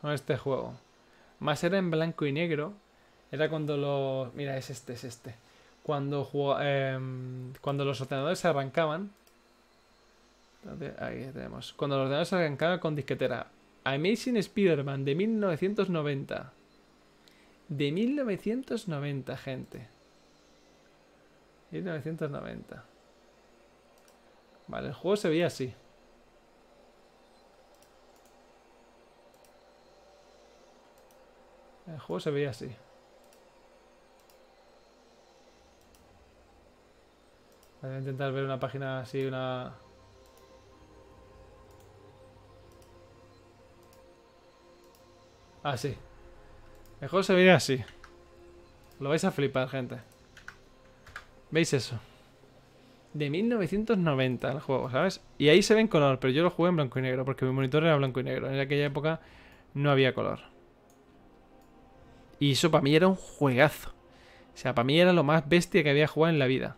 Con este juego. Más era en blanco y negro. Era cuando los... Mira, es este, es este. Cuando, em, cuando los ordenadores se arrancaban. Ahí tenemos. Cuando los ordenadores se arrancaban con disquetera. Amazing Spider-Man de 1990. De 1990, gente. 1990. Vale, el juego se veía así. El juego se veía así. Voy a intentar ver una página así, una... Así. Ah, el juego se veía así. Lo vais a flipar, gente. ¿Veis eso? De 1990 el juego, ¿sabes? Y ahí se ve en color, pero yo lo jugué en blanco y negro, porque mi monitor era blanco y negro. En aquella época no había color. Y eso para mí era un juegazo. O sea, para mí era lo más bestia que había jugado en la vida.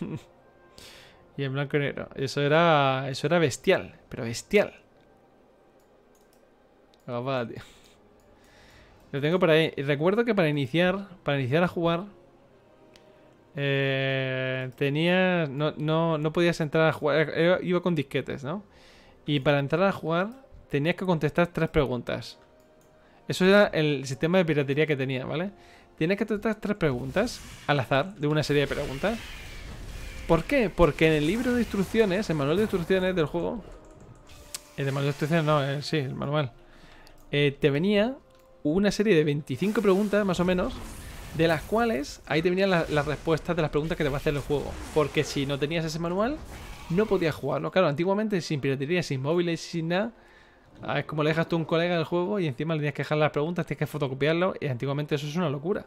y en blanco y negro. Eso era, eso era bestial, pero bestial. Lo tengo ahí Recuerdo que para iniciar, para iniciar a jugar, eh, tenías... No, podías entrar a jugar. Iba con disquetes, ¿no? Y para entrar a jugar tenías que contestar tres preguntas. Eso era el sistema de piratería que tenía, ¿vale? Tenías que contestar tres preguntas al azar de una serie de preguntas. ¿Por qué? Porque en el libro de instrucciones, el manual de instrucciones del juego, el eh, manual de instrucciones, no, eh, sí, el manual. Eh, te venía una serie de 25 preguntas, más o menos, de las cuales ahí te venían las respuestas de las preguntas que te va a hacer el juego. Porque si no tenías ese manual, no podías jugarlo. Claro, antiguamente sin piratería, sin móviles, sin nada. Ah, es como le dejas tú a un colega el juego y encima le tienes que dejar las preguntas, tienes que fotocopiarlo. Y antiguamente eso es una locura.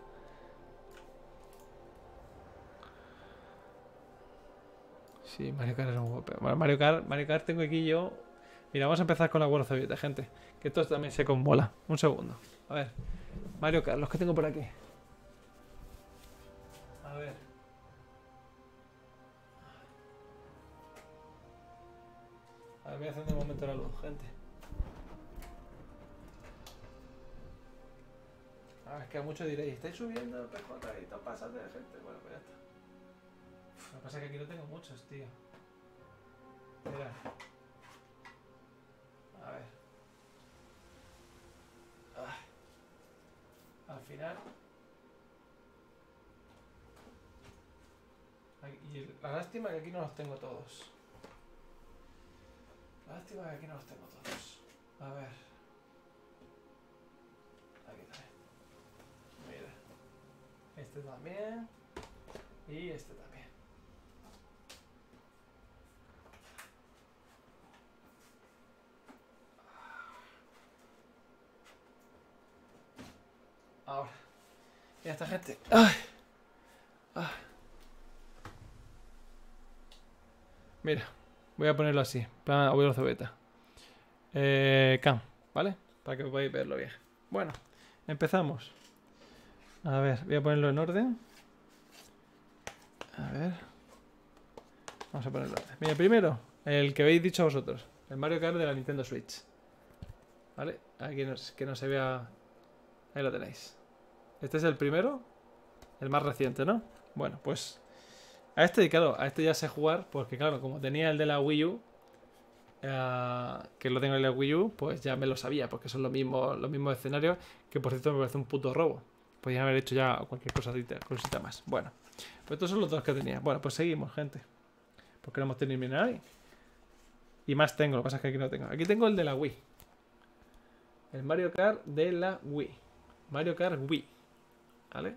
Sí, Mario Kart era un golpe. Bueno, Mario Kart, Mario Kart tengo aquí yo Mira, vamos a empezar con la Guardia gente. Que esto también se conmola. Un segundo. A ver. Mario Carlos, ¿qué tengo por aquí? A ver. A ver, voy a hacer un momento la luz, gente. A ver, es que a muchos diréis, estáis subiendo el PJ y te pasas de gente. Bueno, pues ya está. Lo que pasa es que aquí no tengo muchos, tío. Mira. A ver. Al final... Y la lástima que aquí no los tengo todos. La lástima que aquí no los tengo todos. A ver. Aquí también. Mira. Este también. Y este también. Ahora. Y esta gente. Mira, voy a ponerlo así. Plan abuelo Zobeta. Eh, cam, ¿vale? Para que podáis verlo bien. Bueno, empezamos. A ver, voy a ponerlo en orden. A ver. Vamos a ponerlo en orden. Mira, primero, el que habéis dicho vosotros. El Mario Kart de la Nintendo Switch. ¿Vale? Aquí que no se vea... Ahí lo tenéis. Este es el primero. El más reciente, ¿no? Bueno, pues... A este, claro, a este ya sé jugar. Porque, claro, como tenía el de la Wii U... Eh, que lo tengo en la Wii U, pues ya me lo sabía, porque son los mismos, los mismos escenarios, que por cierto me parece un puto robo. Podrían haber hecho ya cualquier cosa, cosita más. Bueno, pues estos son los dos que tenía. Bueno, pues seguimos, gente. Porque no hemos tenido ni Y más tengo, lo que pasa es que aquí no tengo. Aquí tengo el de la Wii. El Mario Kart de la Wii. Mario Kart Wii. ¿vale?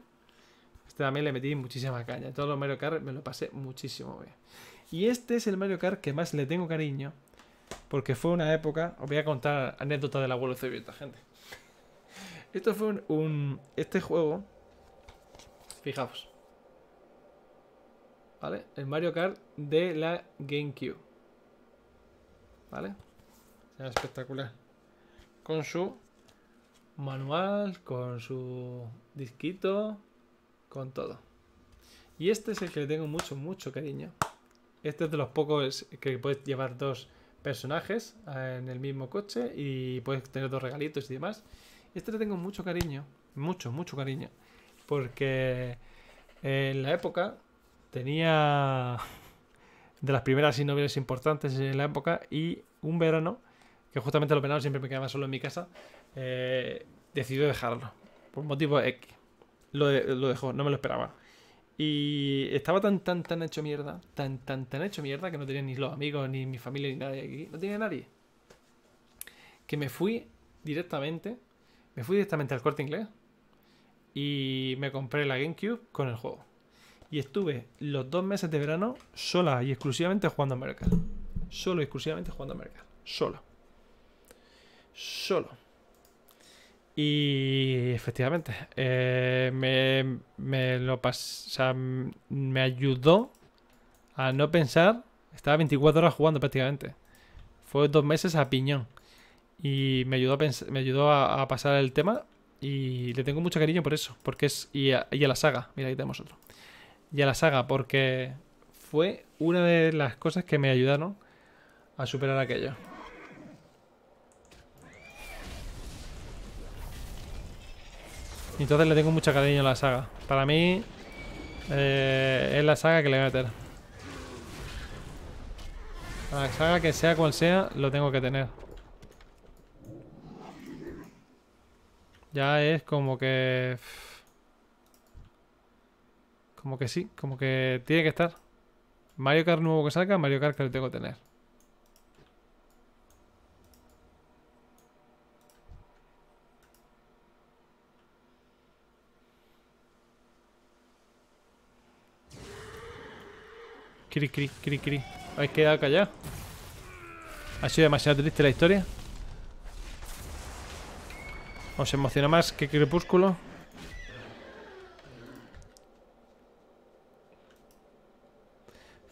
Este también le metí muchísima caña. Todos los Mario Kart me lo pasé muchísimo bien. Y este es el Mario Kart que más le tengo cariño. Porque fue una época. Os voy a contar anécdotas del abuelo Cebieta, gente. Esto fue un, Este juego. Fijaos. ¿Vale? El Mario Kart de la GameCube. ¿Vale? espectacular. Con su manual, con su disquito, con todo. Y este es el que le tengo mucho, mucho cariño. Este es de los pocos que puedes llevar dos personajes eh, en el mismo coche y puedes tener dos regalitos y demás. Este le tengo mucho cariño, mucho, mucho cariño. Porque en la época tenía de las primeras novelas importantes en la época y un verano, que justamente lo veranos siempre me quedaba solo en mi casa, eh, Decidí dejarlo. Por motivo X. Lo, dejó, no me lo esperaba. Y estaba tan, tan, tan hecho mierda. Tan, tan, tan hecho mierda que no tenía ni los amigos, ni mi familia, ni nadie aquí. No tenía nadie. Que me fui directamente. Me fui directamente al corte inglés. Y me compré la GameCube con el juego. Y estuve los dos meses de verano sola y exclusivamente jugando a Mercado. Solo y exclusivamente jugando a Mercat Solo. Solo. Y efectivamente, eh, me, lo me ayudó a no pensar. Estaba 24 horas jugando prácticamente. Fue dos meses a piñón. Y me ayudó a, me ayudó a, pasar el tema. Y le tengo mucho cariño por eso. Porque es. Y a, la saga. Mira, ahí tenemos otro. Y a la saga, porque fue una de las cosas que me ayudaron a superar aquello. entonces le tengo mucho cariño a la saga. Para mí eh, es la saga que le voy a meter. la saga que sea cual sea, lo tengo que tener. Ya es como que... Como que sí, como que tiene que estar. Mario Kart nuevo que salga, Mario Kart que lo tengo que tener. Cri, cri, cri, cri. ¿Habéis quedado callado? Ha sido demasiado triste la historia. ¿Os emociona más que Crepúsculo?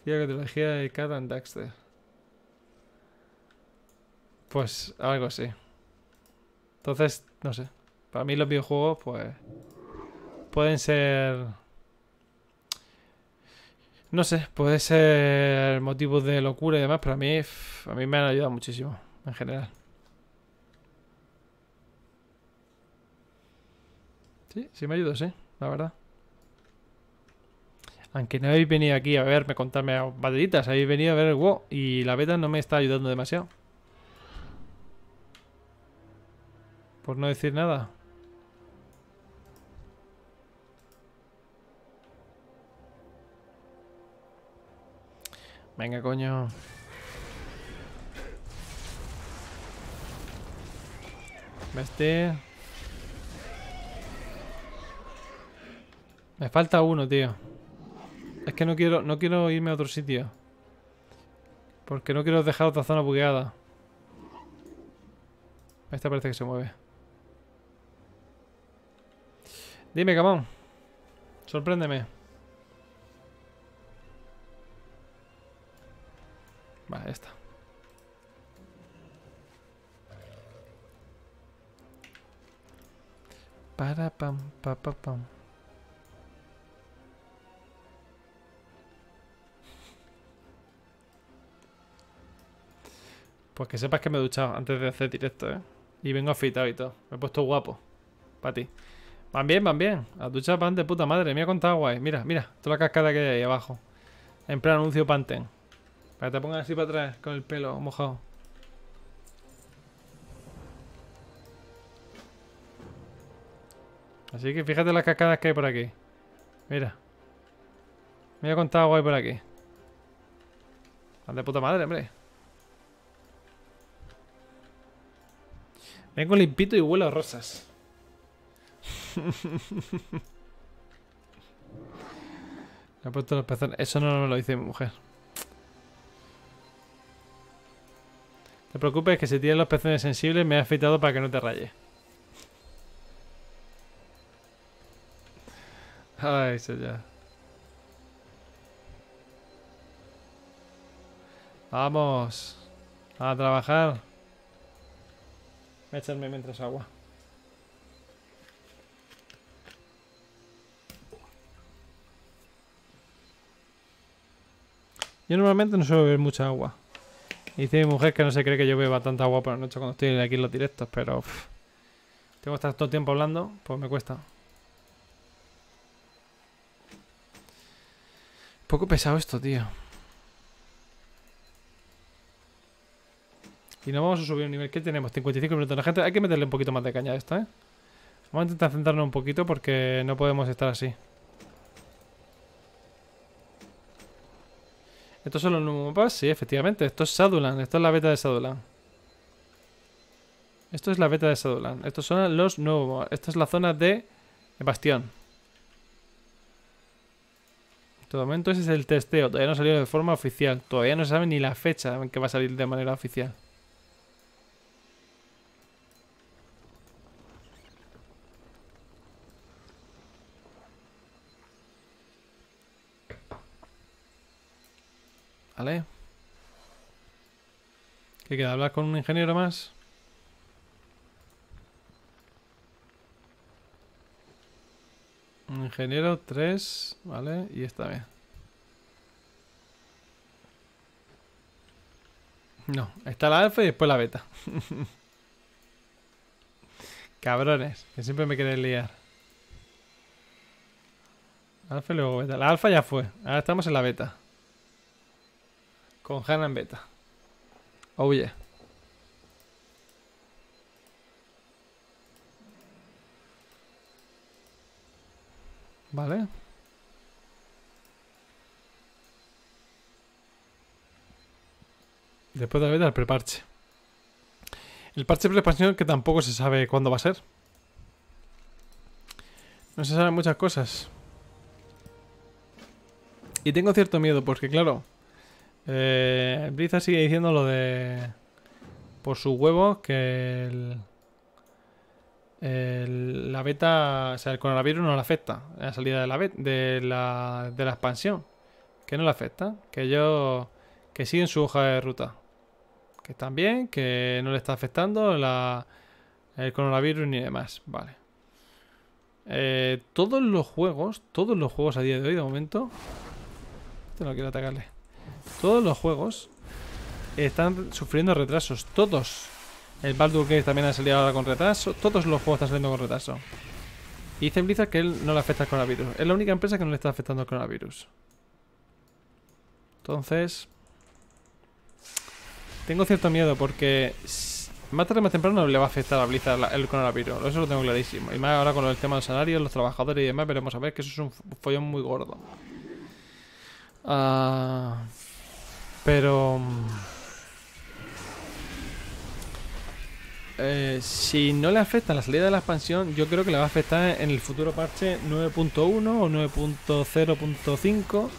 trilogía de Katan Daxter. Pues algo así. Entonces, no sé. Para mí los videojuegos, pues... Pueden ser... No sé, puede ser motivo de locura y demás, pero a mí, a mí me han ayudado muchísimo, en general. Sí, sí me ayudó, sí, la verdad. Aunque no habéis venido aquí a verme, contarme a bateritas, habéis venido a ver el WoW y la beta no me está ayudando demasiado. Por no decir nada. Venga, coño. Veste. Me falta uno, tío. Es que no quiero, no quiero irme a otro sitio. Porque no quiero dejar otra zona bugueada. Esta parece que se mueve. Dime, camón. Sorpréndeme. Esta. Para pam, pa, pa, pam. Pues que sepas que me he duchado antes de hacer directo, ¿eh? Y vengo afeitado y todo. Me he puesto guapo. Para ti. Van bien, van bien. Las duchas van de puta madre. Mira cuánta agua guay Mira, mira. Toda la cascada que hay ahí abajo. En plan anuncio Panten. Para que te pongan así para atrás, con el pelo mojado. Así que fíjate las cascadas que hay por aquí. Mira. Me voy a contar por aquí. Están de puta madre, hombre. Vengo limpito y huelo rosas. Le he puesto los pezones. Eso no me lo dice mi mujer. te preocupes que si tienes los pezones sensibles me ha afeitado para que no te raye. Ay, ah, ya. Vamos. A trabajar. Voy a echarme mientras agua. Yo normalmente no suelo beber mucha agua. Dice mi mujer que no se cree que yo beba tanta agua por la noche cuando estoy aquí en los directos, pero... tengo que estar todo el tiempo hablando, pues me cuesta. poco pesado esto, tío. Y no vamos a subir un nivel. ¿Qué tenemos? 55 minutos. La gente, hay que meterle un poquito más de caña a esto, ¿eh? Vamos a intentar centrarnos un poquito porque no podemos estar así. ¿Estos son los nuevos mapas? Sí, efectivamente. Esto es Sadulan. Esto es la beta de Sadulan. Esto es la beta de Sadulan. Estos son los nuevos esto es la zona de Bastión. En todo momento ese es el testeo. Todavía no ha salido de forma oficial. Todavía no se sabe ni la fecha en que va a salir de manera oficial. ¿Vale? ¿Qué queda? ¿Hablar con un ingeniero más? Un ingeniero, tres, ¿vale? Y está bien. No, está la alfa y después la beta. Cabrones, que siempre me quieren liar. Alfa y luego beta. La alfa ya fue, ahora estamos en la beta. Con Hanna beta. Oh yeah. Vale. Después de la beta, el preparche. El parche pre que tampoco se sabe cuándo va a ser. No se saben muchas cosas. Y tengo cierto miedo, porque claro... Eh, Blizzard sigue diciendo lo de... Por sus huevos que el, la beta... O sea, el coronavirus no le afecta. La salida de la, de la, de la expansión. Que no le afecta. Que ellos... Que siguen su hoja de ruta. Que están bien. Que no le está afectando la, el coronavirus ni demás. Vale. Eh, todos los juegos, todos los juegos a día de hoy, de momento. Este no quiero atacarle. Todos los juegos están sufriendo retrasos. Todos. El Baldur Gate también ha salido ahora con retraso. Todos los juegos están saliendo con retraso. Y dice Blizzard que él no le afecta el coronavirus. Es la única empresa que no le está afectando el coronavirus. Entonces... Tengo cierto miedo porque... Más tarde más temprano le va a afectar a Blizzard el coronavirus. Eso lo tengo clarísimo. Y más ahora con el tema del salario, los trabajadores y demás. Veremos a ver que eso es un follón muy gordo. Ah. pero... Mm, eh, si no le afecta la salida de la expansión, yo creo que le va a afectar en el futuro parche 9.1 o 9.0.5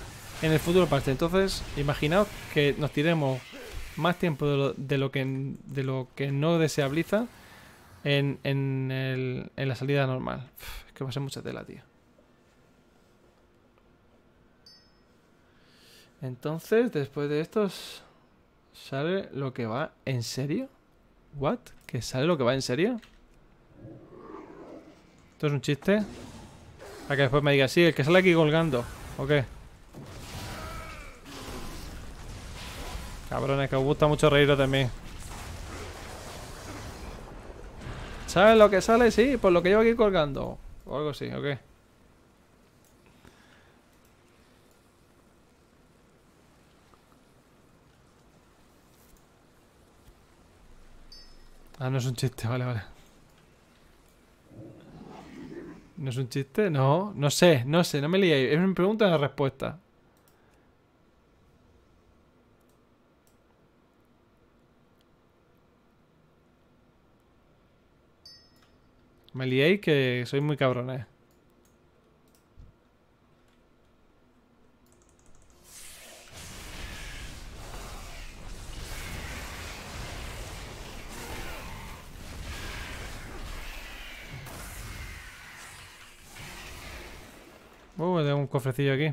en el futuro parche. Entonces, imaginaos que nos tiremos más tiempo de lo, que, de lo que no deseabiliza en, en, el, en la salida normal. es que va a ser mucha tela, tío. Entonces, después de estos, ¿sale lo que va en serio? ¿What? ¿Que sale lo que va en serio? ¿Esto es un chiste? Para que después me diga, sí, el que sale aquí colgando. ¿O qué? Cabrones, que os gusta mucho reíros de mí. ¿Sabes lo que sale? Sí, por lo que llevo aquí colgando. O algo así, ¿ok? Ah, no es un chiste, vale, vale. ¿No es un chiste? No, no sé, no sé, no me liéis. Es una pregunta y una respuesta. Me liéis que Soy muy cabrones. Eh. Uh, tengo un cofrecillo aquí.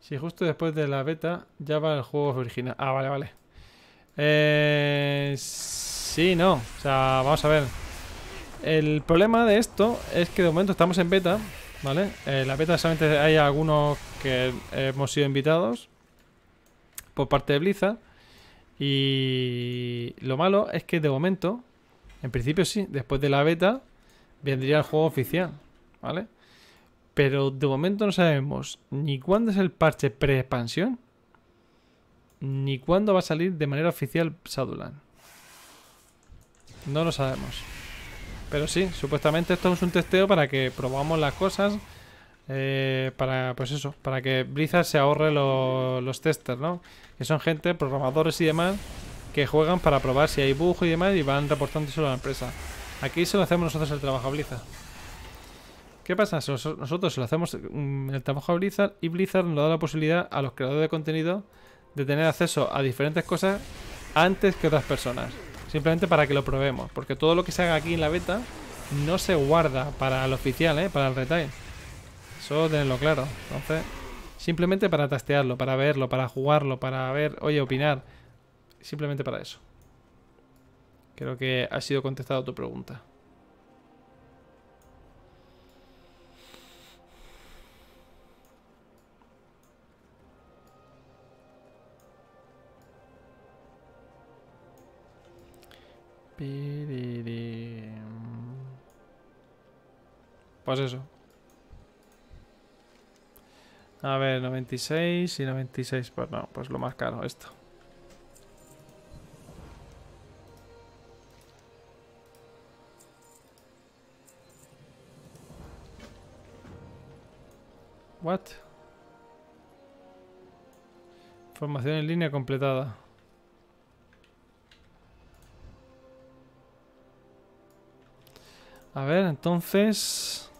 Si, justo después de la beta ya va el juego original. Ah, vale, vale. Eh, sí, no. O sea, vamos a ver. El problema de esto es que de momento estamos en beta, ¿vale? En eh, la beta solamente hay algunos que hemos sido invitados por parte de Blizzard. Y lo malo es que de momento, en principio sí, después de la beta, vendría el juego oficial, ¿vale? Pero de momento no sabemos ni cuándo es el parche pre-expansión, ni cuándo va a salir de manera oficial Shadowland. No lo sabemos. Pero sí, supuestamente esto es un testeo para que probamos las cosas. Eh, para, pues eso, para que Blizzard se ahorre los testers, ¿no? Que son gente, programadores y demás, que juegan para probar si hay bug y demás y van eso a la empresa. Aquí se lo hacemos nosotros el trabajo a Blizzard. ¿Qué pasa? Nosotros lo hacemos en mm, el trabajo de Blizzard y Blizzard nos da la posibilidad a los creadores de contenido de tener acceso a diferentes cosas antes que otras personas. Simplemente para que lo probemos. Porque todo lo que se haga aquí en la beta no se guarda para el oficial, ¿eh? para el retail. Eso tenerlo claro. Entonces, simplemente para tastearlo, para verlo, para jugarlo, para ver, oye, opinar. Simplemente para eso. Creo que ha sido contestada tu pregunta. Mm, pues eso. A ver, 96 y 96. Pues no, pues lo más caro esto. What? Formación en línea completada. A ver, entonces...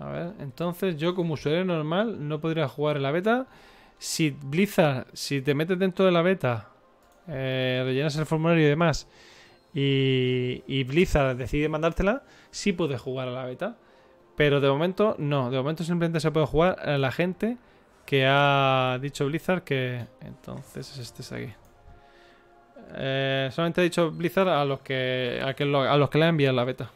A ver, entonces yo como usuario normal no podría jugar en la beta. Si Blizzard, si te metes dentro de la beta, eh, rellenas el formulario y demás, y, y, Blizzard decide mandártela, sí puedes jugar a la beta. Pero de momento no, de momento simplemente se puede jugar a la gente que ha dicho Blizzard que entonces es este es aquí. Eh, solamente he dicho Blizzard a los que a, que los que le envían la beta.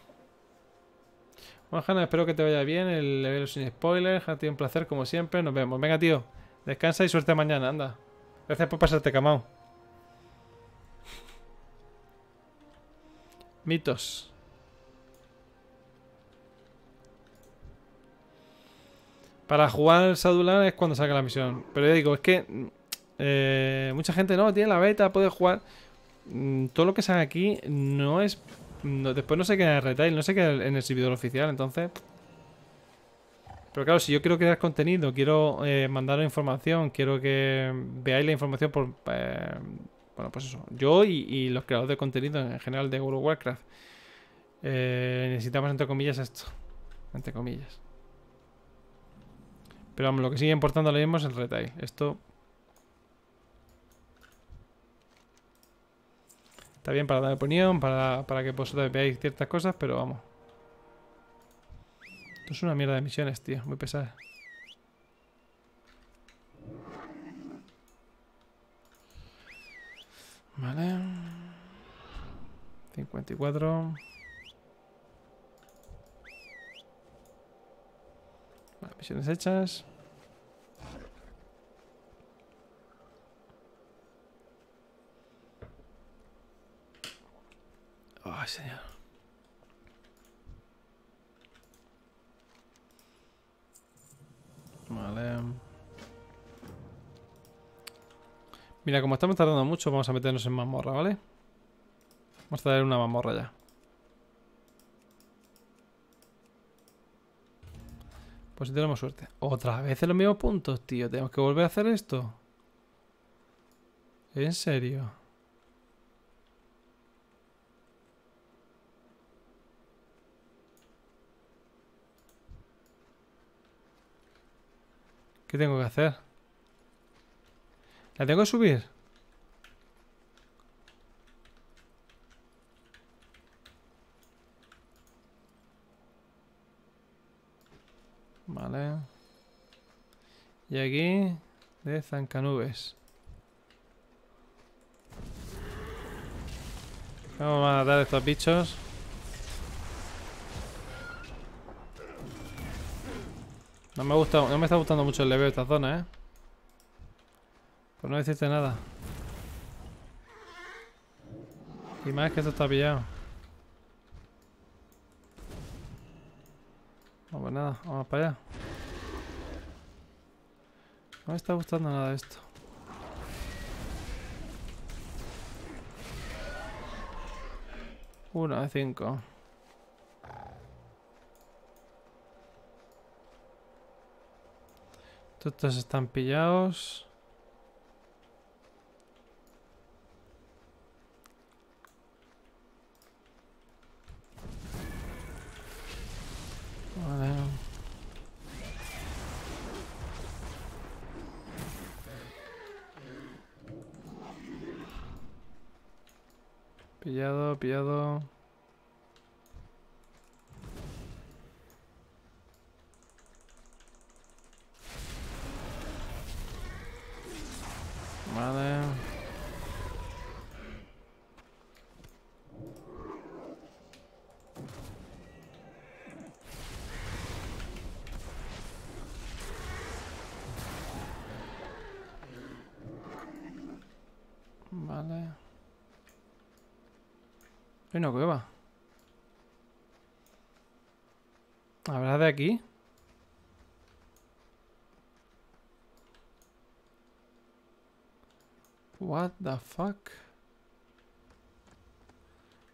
Bueno, Hanna, espero que te vaya bien. El level sin spoilers. Ha sido un placer, como siempre. Nos vemos. Venga, tío. Descansa y suerte mañana, anda. Gracias por pasarte, Camao. Mitos. Para jugar al Sadular es cuando saca la misión. Pero ya digo, es que eh, mucha gente no, tiene la beta, puede jugar. Mm, todo lo que sale aquí no es. después no sé qué en el retail, no sé qué en el servidor oficial, entonces. Pero claro, si yo quiero crear contenido, quiero eh, mandar información, quiero que veáis la información por. Eh, bueno, pues eso. Yo y, los creadores de contenido en general de World of Warcraft. necesitamos, entre comillas, esto. Entre comillas. Pero vamos, lo que sigue importando ahora mismo es el retail. Esto Está bien para dar opinión, para, para que vosotros veáis ciertas cosas, pero vamos. Esto es una mierda de misiones, tío. Muy pesada. Vale. 54. Vale, misiones hechas. Ay, señor. Vale. Mira, como estamos tardando mucho, vamos a meternos en mazmorra, ¿vale? Vamos a traer una mazmorra ya. Pues si tenemos suerte. Otra vez en los mismos puntos, tío. Tenemos que volver a hacer esto. ¿En serio? ¿Qué tengo que hacer? ¿La tengo que subir? Vale. Y aquí de Zancanubes. Vamos a matar a estos bichos. No me gusta, no me está gustando mucho el level de esta zona, eh. Por no decirte nada. Y más que esto está pillado. No, pues nada, vamos para allá. No me está gustando nada esto. Una de cinco. Estos están pillados. Pillado, pillado. vale Vale. Hay una cueva. ¿Habrá de aquí? What the fuck.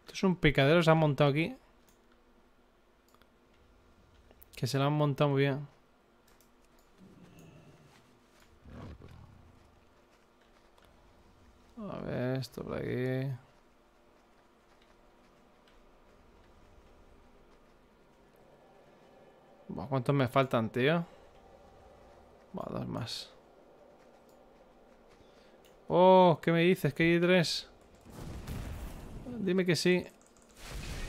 Esto es un picadero, se han montado aquí. Que se lo han montado muy bien. A ver, esto por aquí. ¿Cuántos me faltan, tío? Va, dos más. Oh, ¿qué me dices? ¿Que hay tres? Dime que sí.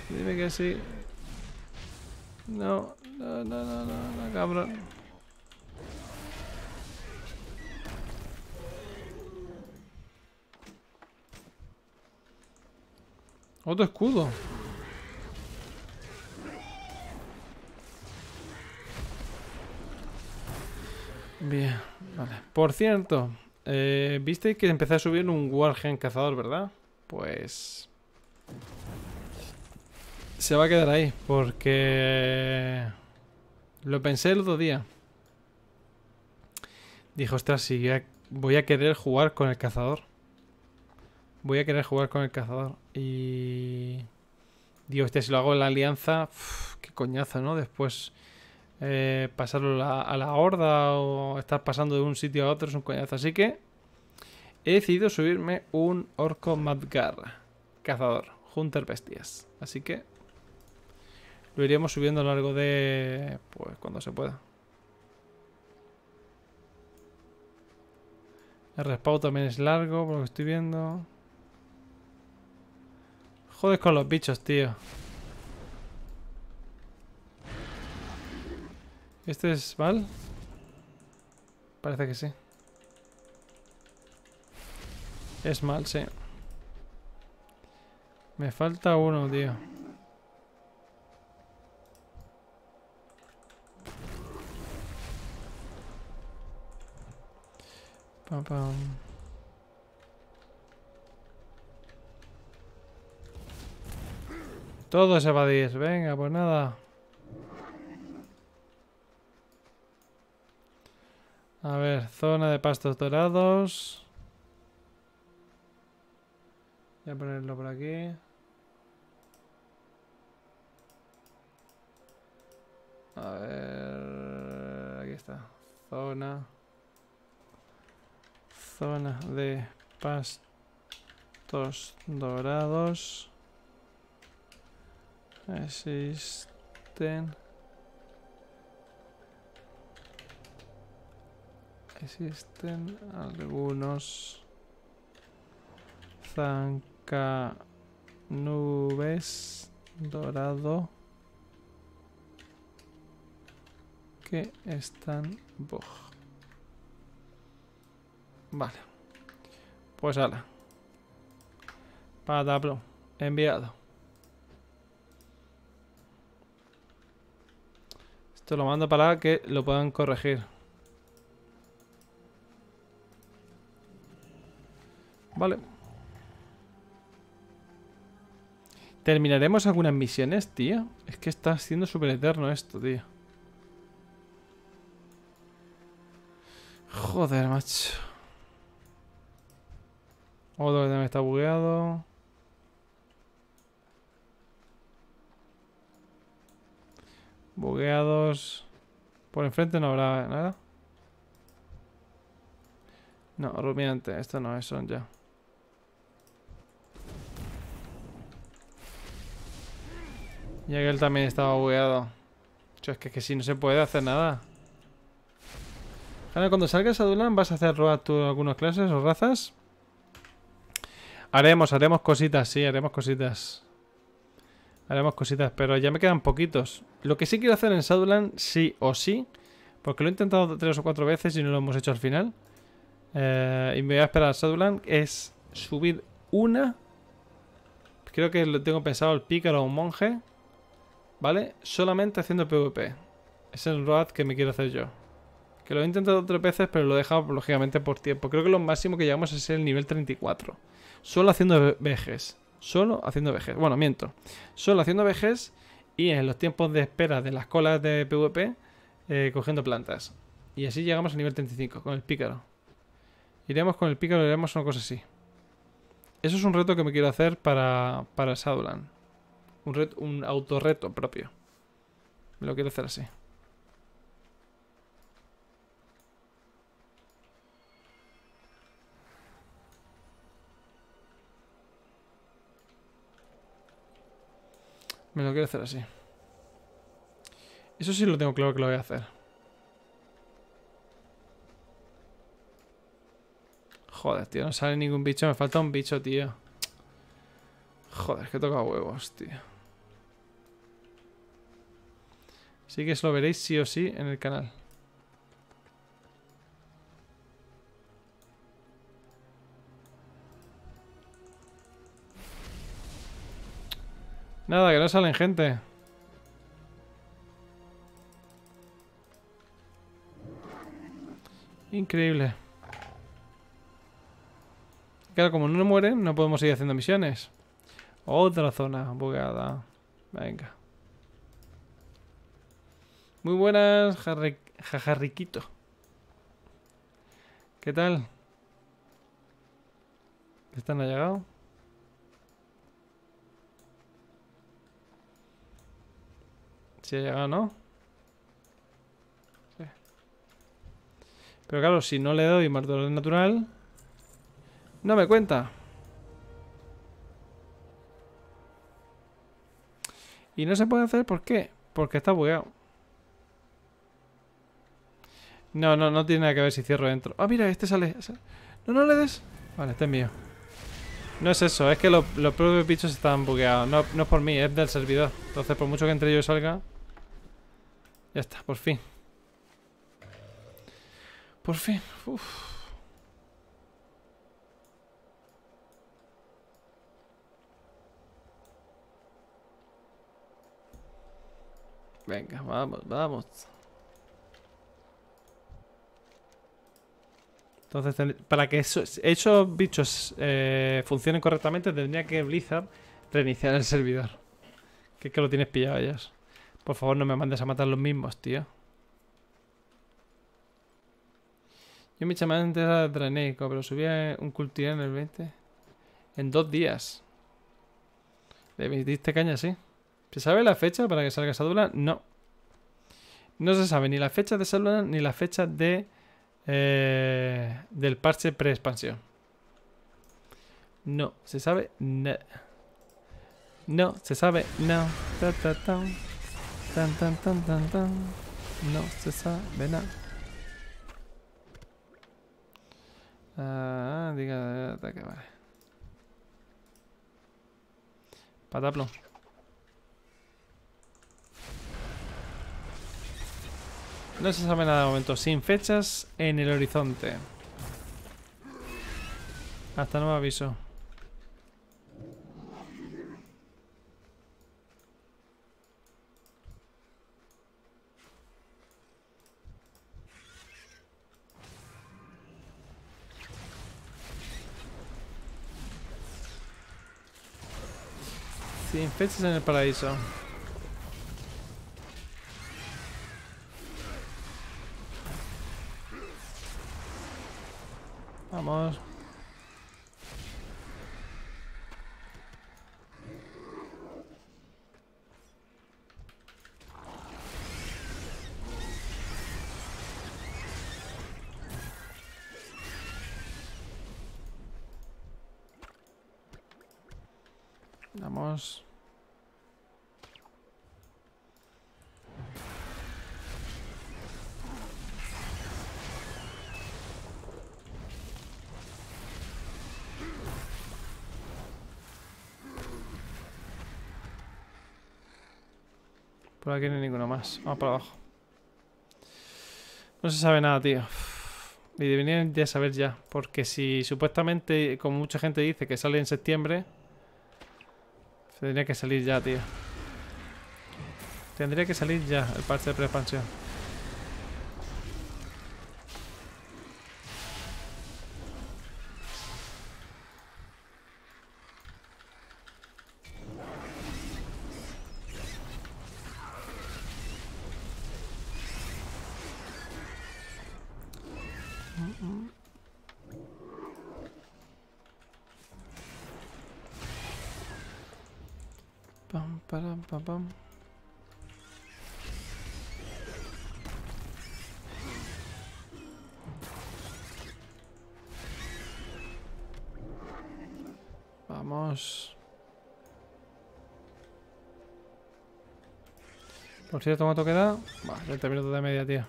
Dime que sí. No, no, no, no, no, no cabrón. Otro escudo. Bien, vale. Por cierto, eh, Viste que empecé a subir un Wargen cazador, ¿verdad? Pues... Se va a quedar ahí, porque... Lo pensé el otro día. Dijo, ostras, si voy a querer jugar con el cazador. Voy a querer jugar con el cazador. Y... Digo, este, si lo hago en la alianza... qué coñazo, ¿no? Después eh, pasarlo a, la horda o estar pasando de un sitio a otro es un coñazo. Así que he decidido subirme un orco Madgar, cazador, Hunter Bestias. Así que lo iríamos subiendo a lo largo de... pues cuando se pueda. El respawn también es largo, por lo que estoy viendo. Jodes con los bichos, tío. ¿Este es mal? Parece que sí. Es mal, sí. Me falta uno, tío. Pam, pam. Todo es evadir. Venga, pues nada. A ver, zona de pastos dorados. Voy a ponerlo por aquí. A ver... Aquí está. Zona. Zona de pastos dorados. Existen Existen algunos Zancanubes nubes dorado que están Vale. Pues ala. Patablo. Enviado. Esto lo mando para que lo puedan corregir. Vale. ¿Terminaremos algunas misiones, tío? Es que está siendo súper eterno esto, tío. Joder, macho. Otro que también está bugueado. Bugueados. Por enfrente no habrá nada. No, rumiante. Esto no es, son ya. Ya que él también estaba bugueado. es que, que si no se puede hacer nada. Ahora cuando salgas a vas a hacer robar tú algunas clases o razas. Haremos, haremos cositas, sí, haremos cositas. Haremos cositas, pero ya me quedan poquitos. Lo que sí quiero hacer en Shadowland, sí o sí, porque lo he intentado tres o cuatro veces y no lo hemos hecho al final, eh, y me voy a esperar a es subir una... Creo que lo tengo pensado el pícaro o un monje. ¿vale? Solamente haciendo PvP. Es el road que me quiero hacer yo. Que lo he intentado tres veces, pero lo he dejado lógicamente por tiempo. Creo que lo máximo que llegamos es el nivel 34. Solo haciendo vejes. Solo haciendo vejes. Bueno, miento. Solo haciendo vejes y en los tiempos de espera de las colas de PvP eh, cogiendo plantas. Y así llegamos al nivel 35 con el pícaro. Iremos con el pícaro, iremos una cosa así. Eso es un reto que me quiero hacer para, para un, reto, autorreto propio. Me lo quiero hacer así. Me lo quiero hacer así. Eso sí lo tengo claro que lo voy a hacer. Joder, tío, no sale ningún bicho. Me falta un bicho, tío. Joder, que toca huevos, tío. Así que eso lo veréis sí o sí en el canal. Nada, que no salen gente. Increíble. Claro, como no mueren, no podemos seguir haciendo misiones. Otra zona bugada. Venga. Muy buenas, jajarriquito. ¿Qué tal? ¿Están ha llegado? Si ha llegado, ¿no? Pero claro, si no le doy más dolor natural, no me cuenta. Y no se puede hacer, ¿por qué? Porque está bugueado. No, no, no tiene nada que ver si cierro dentro. Ah, mira, este sale. No, no le des. Vale, este es mío. No es eso, es que los, propios bichos están bugueados. No, es por mí, es del servidor. Entonces, por mucho que entre ellos salga... Ya está, por fin. Por fin. Venga, vamos, vamos. Entonces, para que esos, bichos eh, funcionen correctamente, tendría que Blizzard reiniciar el servidor. Que es que lo tienes pillado ellos. Por favor, no me mandes a matar los mismos, tío. Yo mi chamán antes era pero subía un cultivo en el 20. En dos días. ¿Le diste caña, sí? ¿Se sabe la fecha para que salga esa No. No se sabe ni la fecha de esa ni la fecha de eh, del parche pre-expansión. No, se sabe No, se sabe No. tan. Tan, tan, tan, tan, No se sabe nada. Ah, diga de ataque, vale. No se sabe nada de momento, sin fechas en el horizonte. Hasta nuevo aviso. Sin fechas en el paraíso. Vamos. Vamos. Por aquí no hay ninguno más. Vamos para abajo. No se sabe nada, tío. Y deberían ya saber ya. Porque si supuestamente, como mucha gente dice, que sale en septiembre... Tendría que salir ya, tío. Tendría que salir ya el parche de pre-expansión Si cierto, ¿cuánto queda? va, 30 minutos de media, tío.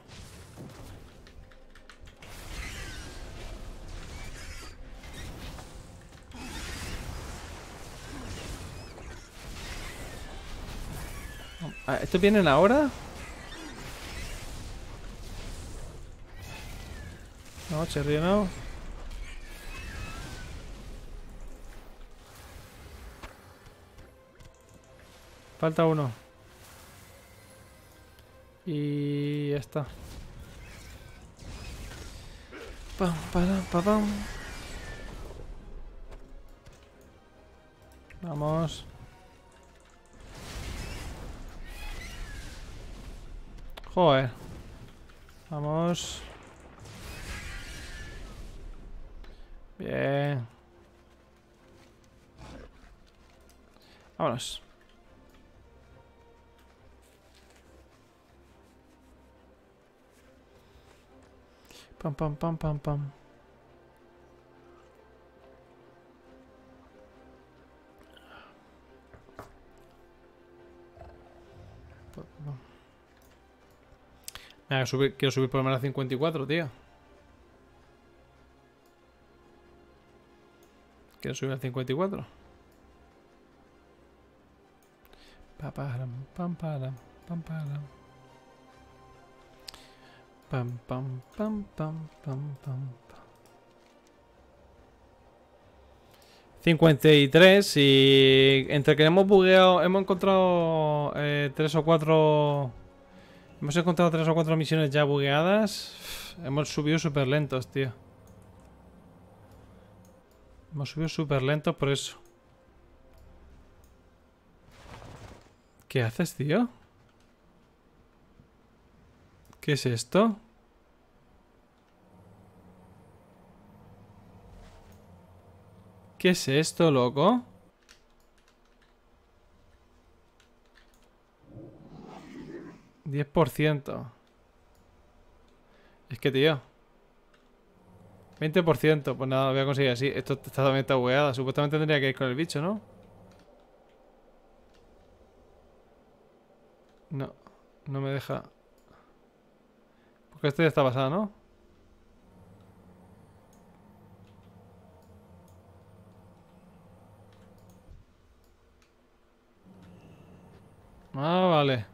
Ah, viene ¿Estos vienen ahora? No, ha no. Falta uno. está. Pam, para, pam. Vamos. Joder. Vamos. Bien. Vámonos. Pam, pam, pam, pam, pam. Mira, subir, quiero subir por lo menos a 54, tío. Quiero subir a 54. Pam, pam, pam, pam, pam, pam. Pam, pam, pam, pam, pam, pam. 53 y entre que hemos bugueado, hemos encontrado eh, tres o cuatro... Hemos encontrado tres o cuatro misiones ya bugueadas. Hemos subido súper lentos, tío. Hemos subido súper lentos por eso. ¿Qué haces, tío? ¿Qué es esto? ¿Qué es esto, loco? ¿10%? Es que, tío 20%, pues nada, voy a conseguir así Esto está también está Supuestamente tendría que ir con el bicho, ¿no? No, no me deja este ya está basado, ¿no? Ah, vale.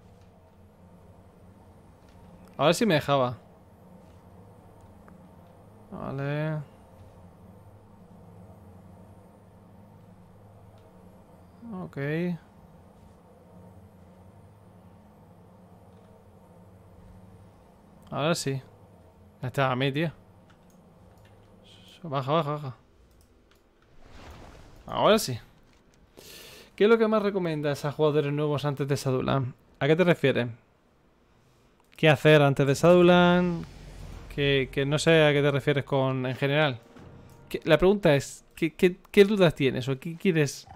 A ver si me dejaba. Vale. Ok. Ahora sí. Está a mí, tío. Baja, baja, baja. Ahora sí. ¿Qué es lo que más recomiendas a jugadores nuevos antes de Sadulan? ¿A qué te refieres? ¿Qué hacer antes de Sadulan? Que, no sé a qué te refieres con en general. la pregunta es, qué dudas tienes o qué quieres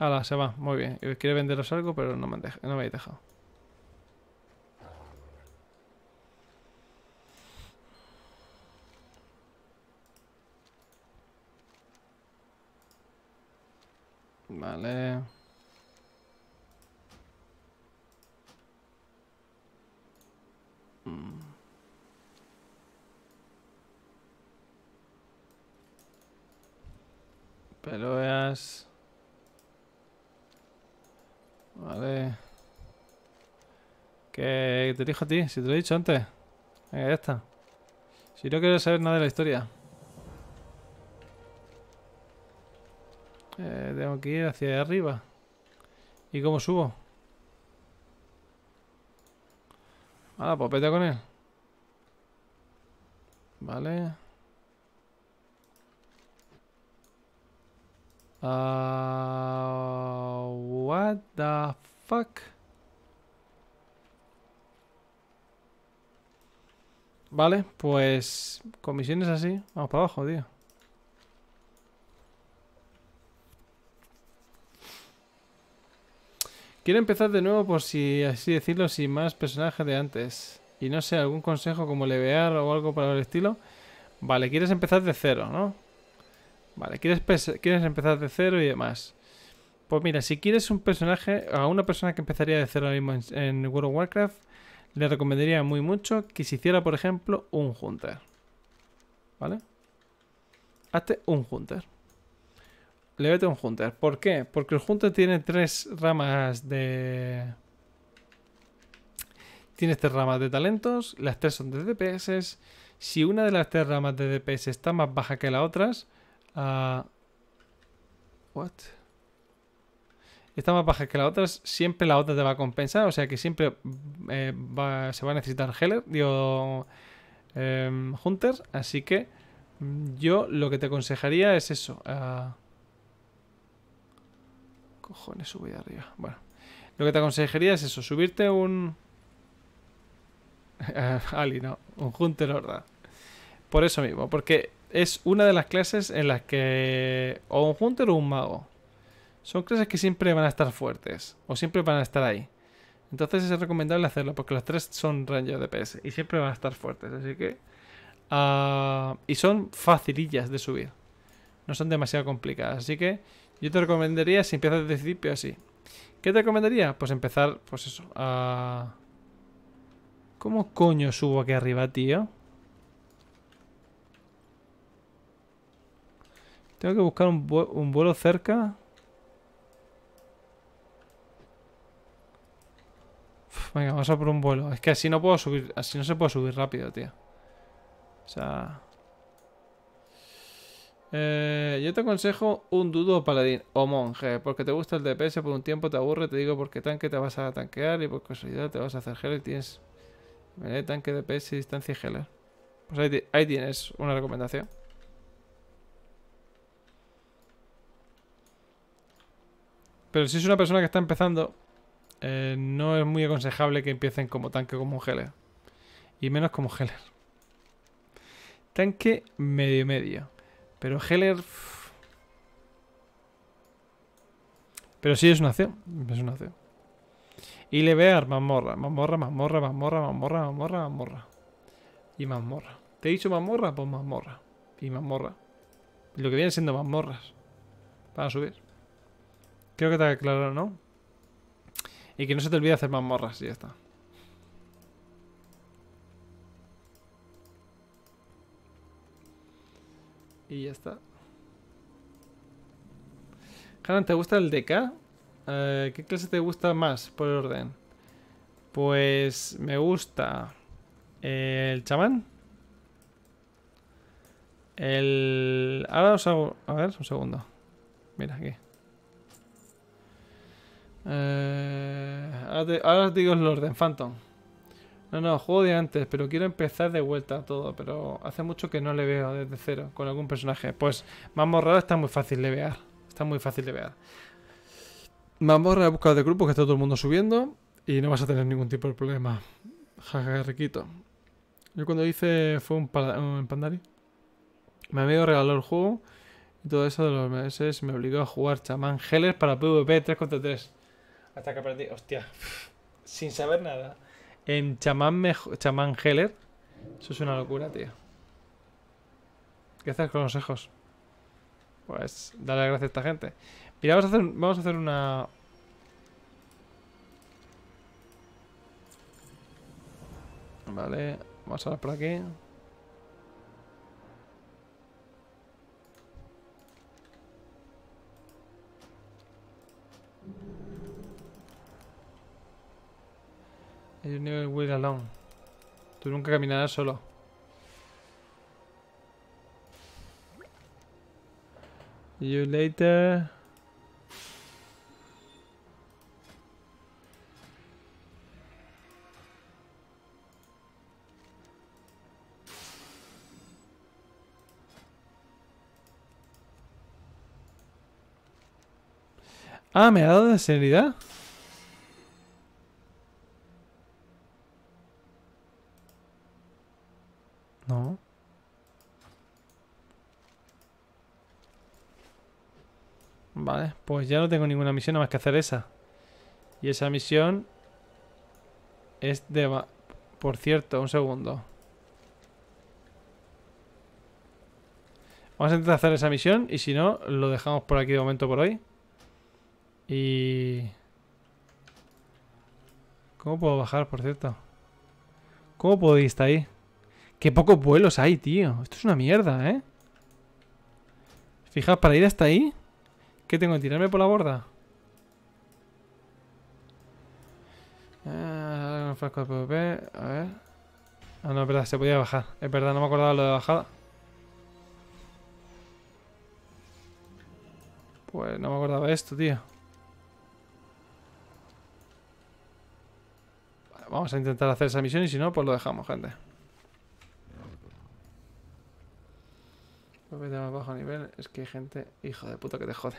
Ala, se va, muy bien. Quiero venderos algo, pero no me, no me habéis dejado. Vale. Mm. Pero Vale. Que te dirijo a ti, si te lo he dicho antes. Venga, ya está. Si no quiero saber nada de la historia. Eh, tengo que ir hacia arriba. ¿Y cómo subo? Ah, pues vete con él. Vale. Ah... What the fuck? Vale, pues comisiones así. Vamos para abajo, tío. Quiero empezar de nuevo por si así decirlo, sin más personajes de antes. Y no sé, algún consejo como levear o algo para el estilo. Vale, quieres empezar de cero, ¿no? Vale, quieres, quieres empezar de cero y demás. Pues mira, si quieres un personaje, a una persona que empezaría de cero ahora mismo en, World of Warcraft, le recomendaría muy mucho que se hiciera, por ejemplo, un Hunter. ¿Vale? Hazte un Hunter. Le vete un Hunter. ¿Por qué? Porque el Hunter tiene tres ramas de. Tiene tres ramas de talentos, las tres son de DPS. Si una de las tres ramas de DPS está más baja que las otras. Ah, ¿What? está más baja que la otra, siempre la otra te va a compensar. O sea que siempre eh, se va a necesitar Heller, digo, em, Hunter. Así que mm, yo lo que te aconsejaría es eso. Ah, cojones, subir arriba. Bueno. Lo que te aconsejaría es eso, subirte un... Ah, Ali, no, un Hunter verdad Por eso mismo, porque es una de las clases en las que o un Hunter o un mago son clases que siempre van a estar fuertes, o siempre van a estar ahí. Entonces es recomendable hacerlo, porque los tres son rango de PS, y siempre van a estar fuertes, así que... Ah, y son facilillas de subir. No son demasiado complicadas, así que yo te recomendaría, si empiezas desde el principio, así. ¿Qué te recomendaría? Pues empezar, pues eso, a... ¿Cómo coño subo aquí arriba, tío? Tengo que buscar un vuelo cerca. venga, vamos a por un vuelo. Es que así no puedo subir, así no se puede subir rápido, tío. O sea... Eh, yo te aconsejo un dudo paladín o monje, porque te gusta el DPS por un tiempo, te aburre, te digo porque tanque te vas a tanquear y por casualidad te vas a hacer gel y tienes Vale, tanque, DPS, distancia y healer. Pues ahí tienes una recomendación. Pero si es una persona que está empezando, eh, no es muy aconsejable que empiecen como tanque como Heller. Y menos como Heller. Tanque medio medio. Pero Heller... Pero sí es una acción. Es una acción. Y levear, mazmorra, mazmorra, mazmorra, mazmorra, mazmorra, mazmorra, mazmorra. Y mazmorra. ¿Te he dicho mazmorra? Pues mazmorra. Y mazmorra. Lo que vienen siendo mazmorras. Para subir. Creo que está claro, ¿no? Y que no se te olvide hacer mazmorras y ya está. Y ya está. Hanan, ¿te gusta el DK? Eh, ¿Qué clase te gusta más por orden? Pues me gusta el chamán. El... Ahora os hago... A ver, un segundo. Mira, aquí. Eh, ahora, digo el orden, Phantom. No, no, juego de antes, pero quiero empezar de vuelta todo. Pero hace mucho que no le veo desde cero con algún personaje. Pues Mamorrada está muy fácil de ver. Está muy fácil de ver. Mamorra a buscado de grupo que está todo el mundo subiendo. Y no vas a tener ningún tipo de problema. Jaja, riquito. Yo cuando hice fue un, Pandari. Mi amigo regaló el juego. Y todo eso de los meses me obligó a jugar chamán Heller para PvP 3 contra 3. Hasta que aprendí. Hostia. Sin saber nada. En chamán, chamán Heller. Eso es una locura, tío. qué con los consejos. Pues dale gracias a esta gente. Mira, vamos a hacer, vamos a hacer una... Vale, vamos a ver por aquí. You never alone. Tú nunca caminarás solo. You later. Ah, ¿me ha dado de seriedad? Pues ya no tengo ninguna misión nada más que hacer esa. Y esa misión es de... Por cierto, un segundo. Vamos a intentar hacer esa misión y si no, lo dejamos por aquí de momento por hoy. Y... ¿Cómo puedo bajar, por cierto? ¿Cómo puedo ir hasta ahí? ¡Qué pocos vuelos hay, tío! Esto es una mierda, ¿eh? Fijaos, para ir hasta ahí... ¿Qué tengo que tirarme por la borda? Ah, A ver. Ah, no, es verdad, se podía bajar. Es verdad, no me acordaba lo de bajada. Pues no me acordaba esto, tío. vamos a intentar hacer esa misión y si no, pues lo dejamos, gente. PvP de más bajo nivel. Es que hay gente... Hijo de puta que te jode.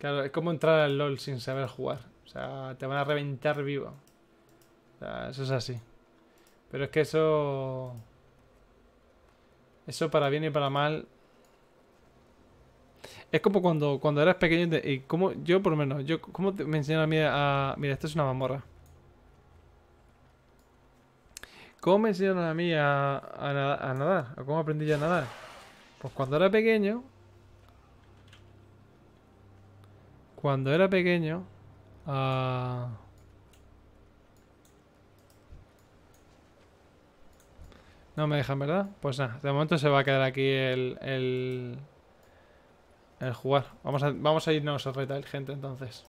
Claro, es como entrar al LOL sin saber jugar. O sea, te van a reventar vivo. O sea, eso es así. Pero es que eso... Eso para bien y para mal... Es como cuando, cuando eras pequeño y como yo por lo menos, yo cómo me enseñaron a mí a... Mira, esto es una mamorra. ¿Cómo me enseñaron a mí a, nadar, cómo aprendí a nadar? Pues cuando era pequeño, Cuando era pequeño... Ah, no me dejan, ¿verdad? Pues nada, de momento se va a quedar aquí el... el, el jugar. Vamos a, vamos a irnos a retail, gente, entonces.